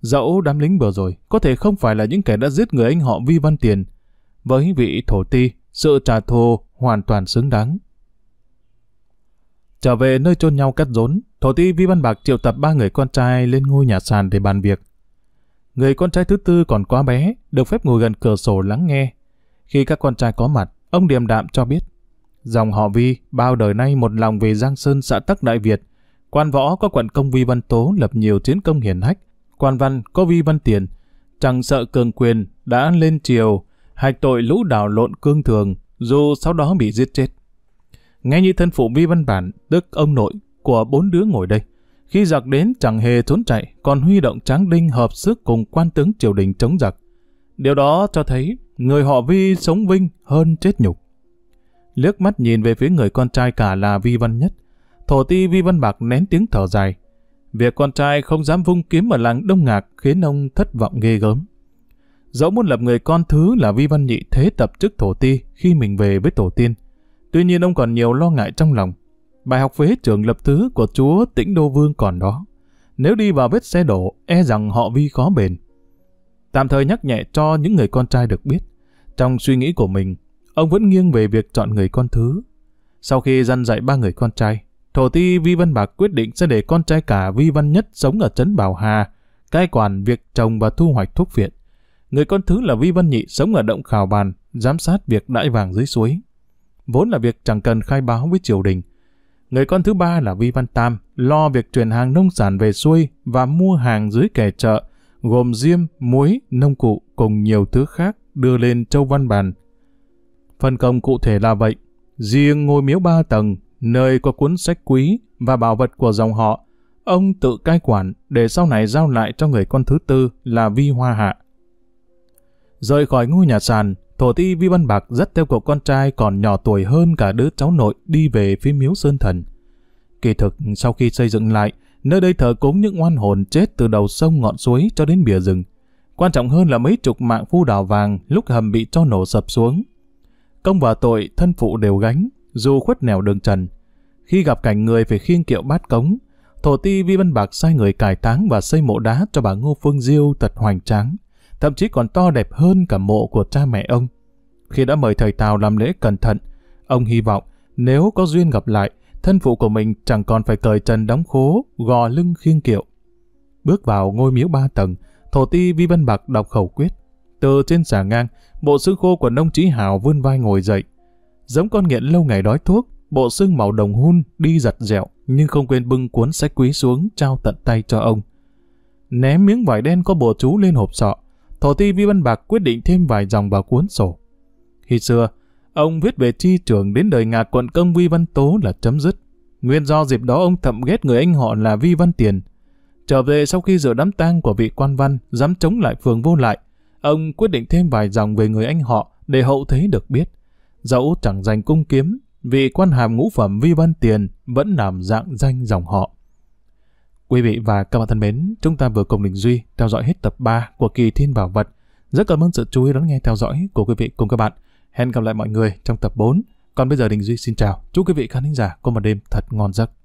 Dẫu đám lính vừa rồi có thể không phải là những kẻ đã giết người anh họ Vi Văn Tiền. Với vị thổ ti, sự trả thù hoàn toàn xứng đáng. Trở về nơi chôn nhau cắt rốn, thổ ti Vi Văn Bạc triệu tập ba người con trai lên ngôi nhà sàn để bàn việc. Người con trai thứ tư còn quá bé, được phép ngồi gần cửa sổ lắng nghe. Khi các con trai có mặt, ông điềm đạm cho biết dòng họ Vi bao đời nay một lòng về Giang Sơn xã Tắc Đại Việt. Quan võ có quận công Vi Văn Tố lập nhiều chiến công hiển hách. Quan văn có Vi Văn Tiền, chẳng sợ cường quyền đã lên triều, hạch tội lũ đảo lộn cương thường, dù sau đó bị giết chết. Nghe như thân phụ Vi Văn Bản, tức ông nội của bốn đứa ngồi đây. Khi giặc đến chẳng hề trốn chạy, còn huy động tráng đinh hợp sức cùng quan tướng triều đình chống giặc. Điều đó cho thấy người họ Vi sống vinh hơn chết nhục. Lướt mắt nhìn về phía người con trai cả là Vi Văn Nhất. Thổ ti Vi Văn Bạc nén tiếng thở dài. Việc con trai không dám vung kiếm ở làng Đông Ngạc khiến ông thất vọng ghê gớm. Dẫu muốn lập người con thứ là Vi Văn Nhị thế tập chức thổ ti khi mình về với tổ tiên. Tuy nhiên ông còn nhiều lo ngại trong lòng. Bài học phế trường lập thứ của chúa Tĩnh Đô Vương còn đó. Nếu đi vào vết xe đổ, e rằng họ Vi khó bền. Tạm thời nhắc nhẹ cho những người con trai được biết. Trong suy nghĩ của mình, ông vẫn nghiêng về việc chọn người con thứ. Sau khi dăn dạy ba người con trai, Thổ Ti Vi Văn Bạc quyết định sẽ để con trai cả Vi Văn Nhất sống ở Trấn Bảo Hà, cai quản việc trồng và thu hoạch thuốc viện. Người con thứ là Vi Văn Nhị sống ở Động Khảo Bàn, giám sát việc đại vàng dưới suối. Vốn là việc chẳng cần khai báo với triều đình. Người con thứ ba là Vi Văn Tam, lo việc truyền hàng nông sản về xuôi và mua hàng dưới kẻ chợ, gồm diêm, muối, nông cụ cùng nhiều thứ khác đưa lên Châu Văn Bàn Phân công cụ thể là vậy. Riêng ngôi miếu ba tầng, nơi có cuốn sách quý và bảo vật của dòng họ, ông tự cai quản để sau này giao lại cho người con thứ tư là Vi Hoa Hạ. Rời khỏi ngôi nhà sàn, Thổ Ti Vi Văn Bạc rất theo cậu con trai còn nhỏ tuổi hơn cả đứa cháu nội đi về phía miếu Sơn Thần. Kỳ thực, sau khi xây dựng lại, nơi đây thờ cúng những oan hồn chết từ đầu sông ngọn suối cho đến bìa rừng. Quan trọng hơn là mấy chục mạng phu đào vàng lúc hầm bị cho nổ sập xuống, Công và tội thân phụ đều gánh, dù khuất nẻo đường trần. Khi gặp cảnh người phải khiêng kiệu bát cống, thổ ti Vi Văn Bạc sai người cải táng và xây mộ đá cho bà Ngô Phương Diêu thật hoành tráng, thậm chí còn to đẹp hơn cả mộ của cha mẹ ông. Khi đã mời thầy Tào làm lễ cẩn thận, ông hy vọng nếu có duyên gặp lại, thân phụ của mình chẳng còn phải cởi trần đóng khố, gò lưng khiêng kiệu. Bước vào ngôi miếu ba tầng, thổ ti Vi Văn Bạc đọc khẩu quyết, từ trên xà ngang, bộ xương khô của nông trí hào vươn vai ngồi dậy. Giống con nghiện lâu ngày đói thuốc, bộ xương màu đồng hun đi giặt dẹo nhưng không quên bưng cuốn sách quý xuống trao tận tay cho ông. Ném miếng vải đen có bùa chú lên hộp sọ, thổ ti Vi Văn Bạc quyết định thêm vài dòng vào cuốn sổ. Khi xưa, ông viết về chi trưởng đến đời ngạc quận công Vi Văn Tố là chấm dứt. Nguyên do dịp đó ông thậm ghét người anh họ là Vi Văn Tiền. Trở về sau khi rửa đám tang của vị quan văn, dám chống lại phường vô lại, Ông quyết định thêm vài dòng về người anh họ để hậu thế được biết. Dẫu chẳng giành cung kiếm, vì quan hàm ngũ phẩm Vi Văn Tiền vẫn làm dạng danh dòng họ. Quý vị và các bạn thân mến, chúng ta vừa cùng Đình Duy theo dõi hết tập 3 của kỳ Thiên Bảo Vật. Rất cảm ơn sự chú ý lắng nghe theo dõi của quý vị cùng các bạn. Hẹn gặp lại mọi người trong tập 4. Còn bây giờ Đình Duy xin chào. Chúc quý vị khán giả có một đêm thật ngon giấc.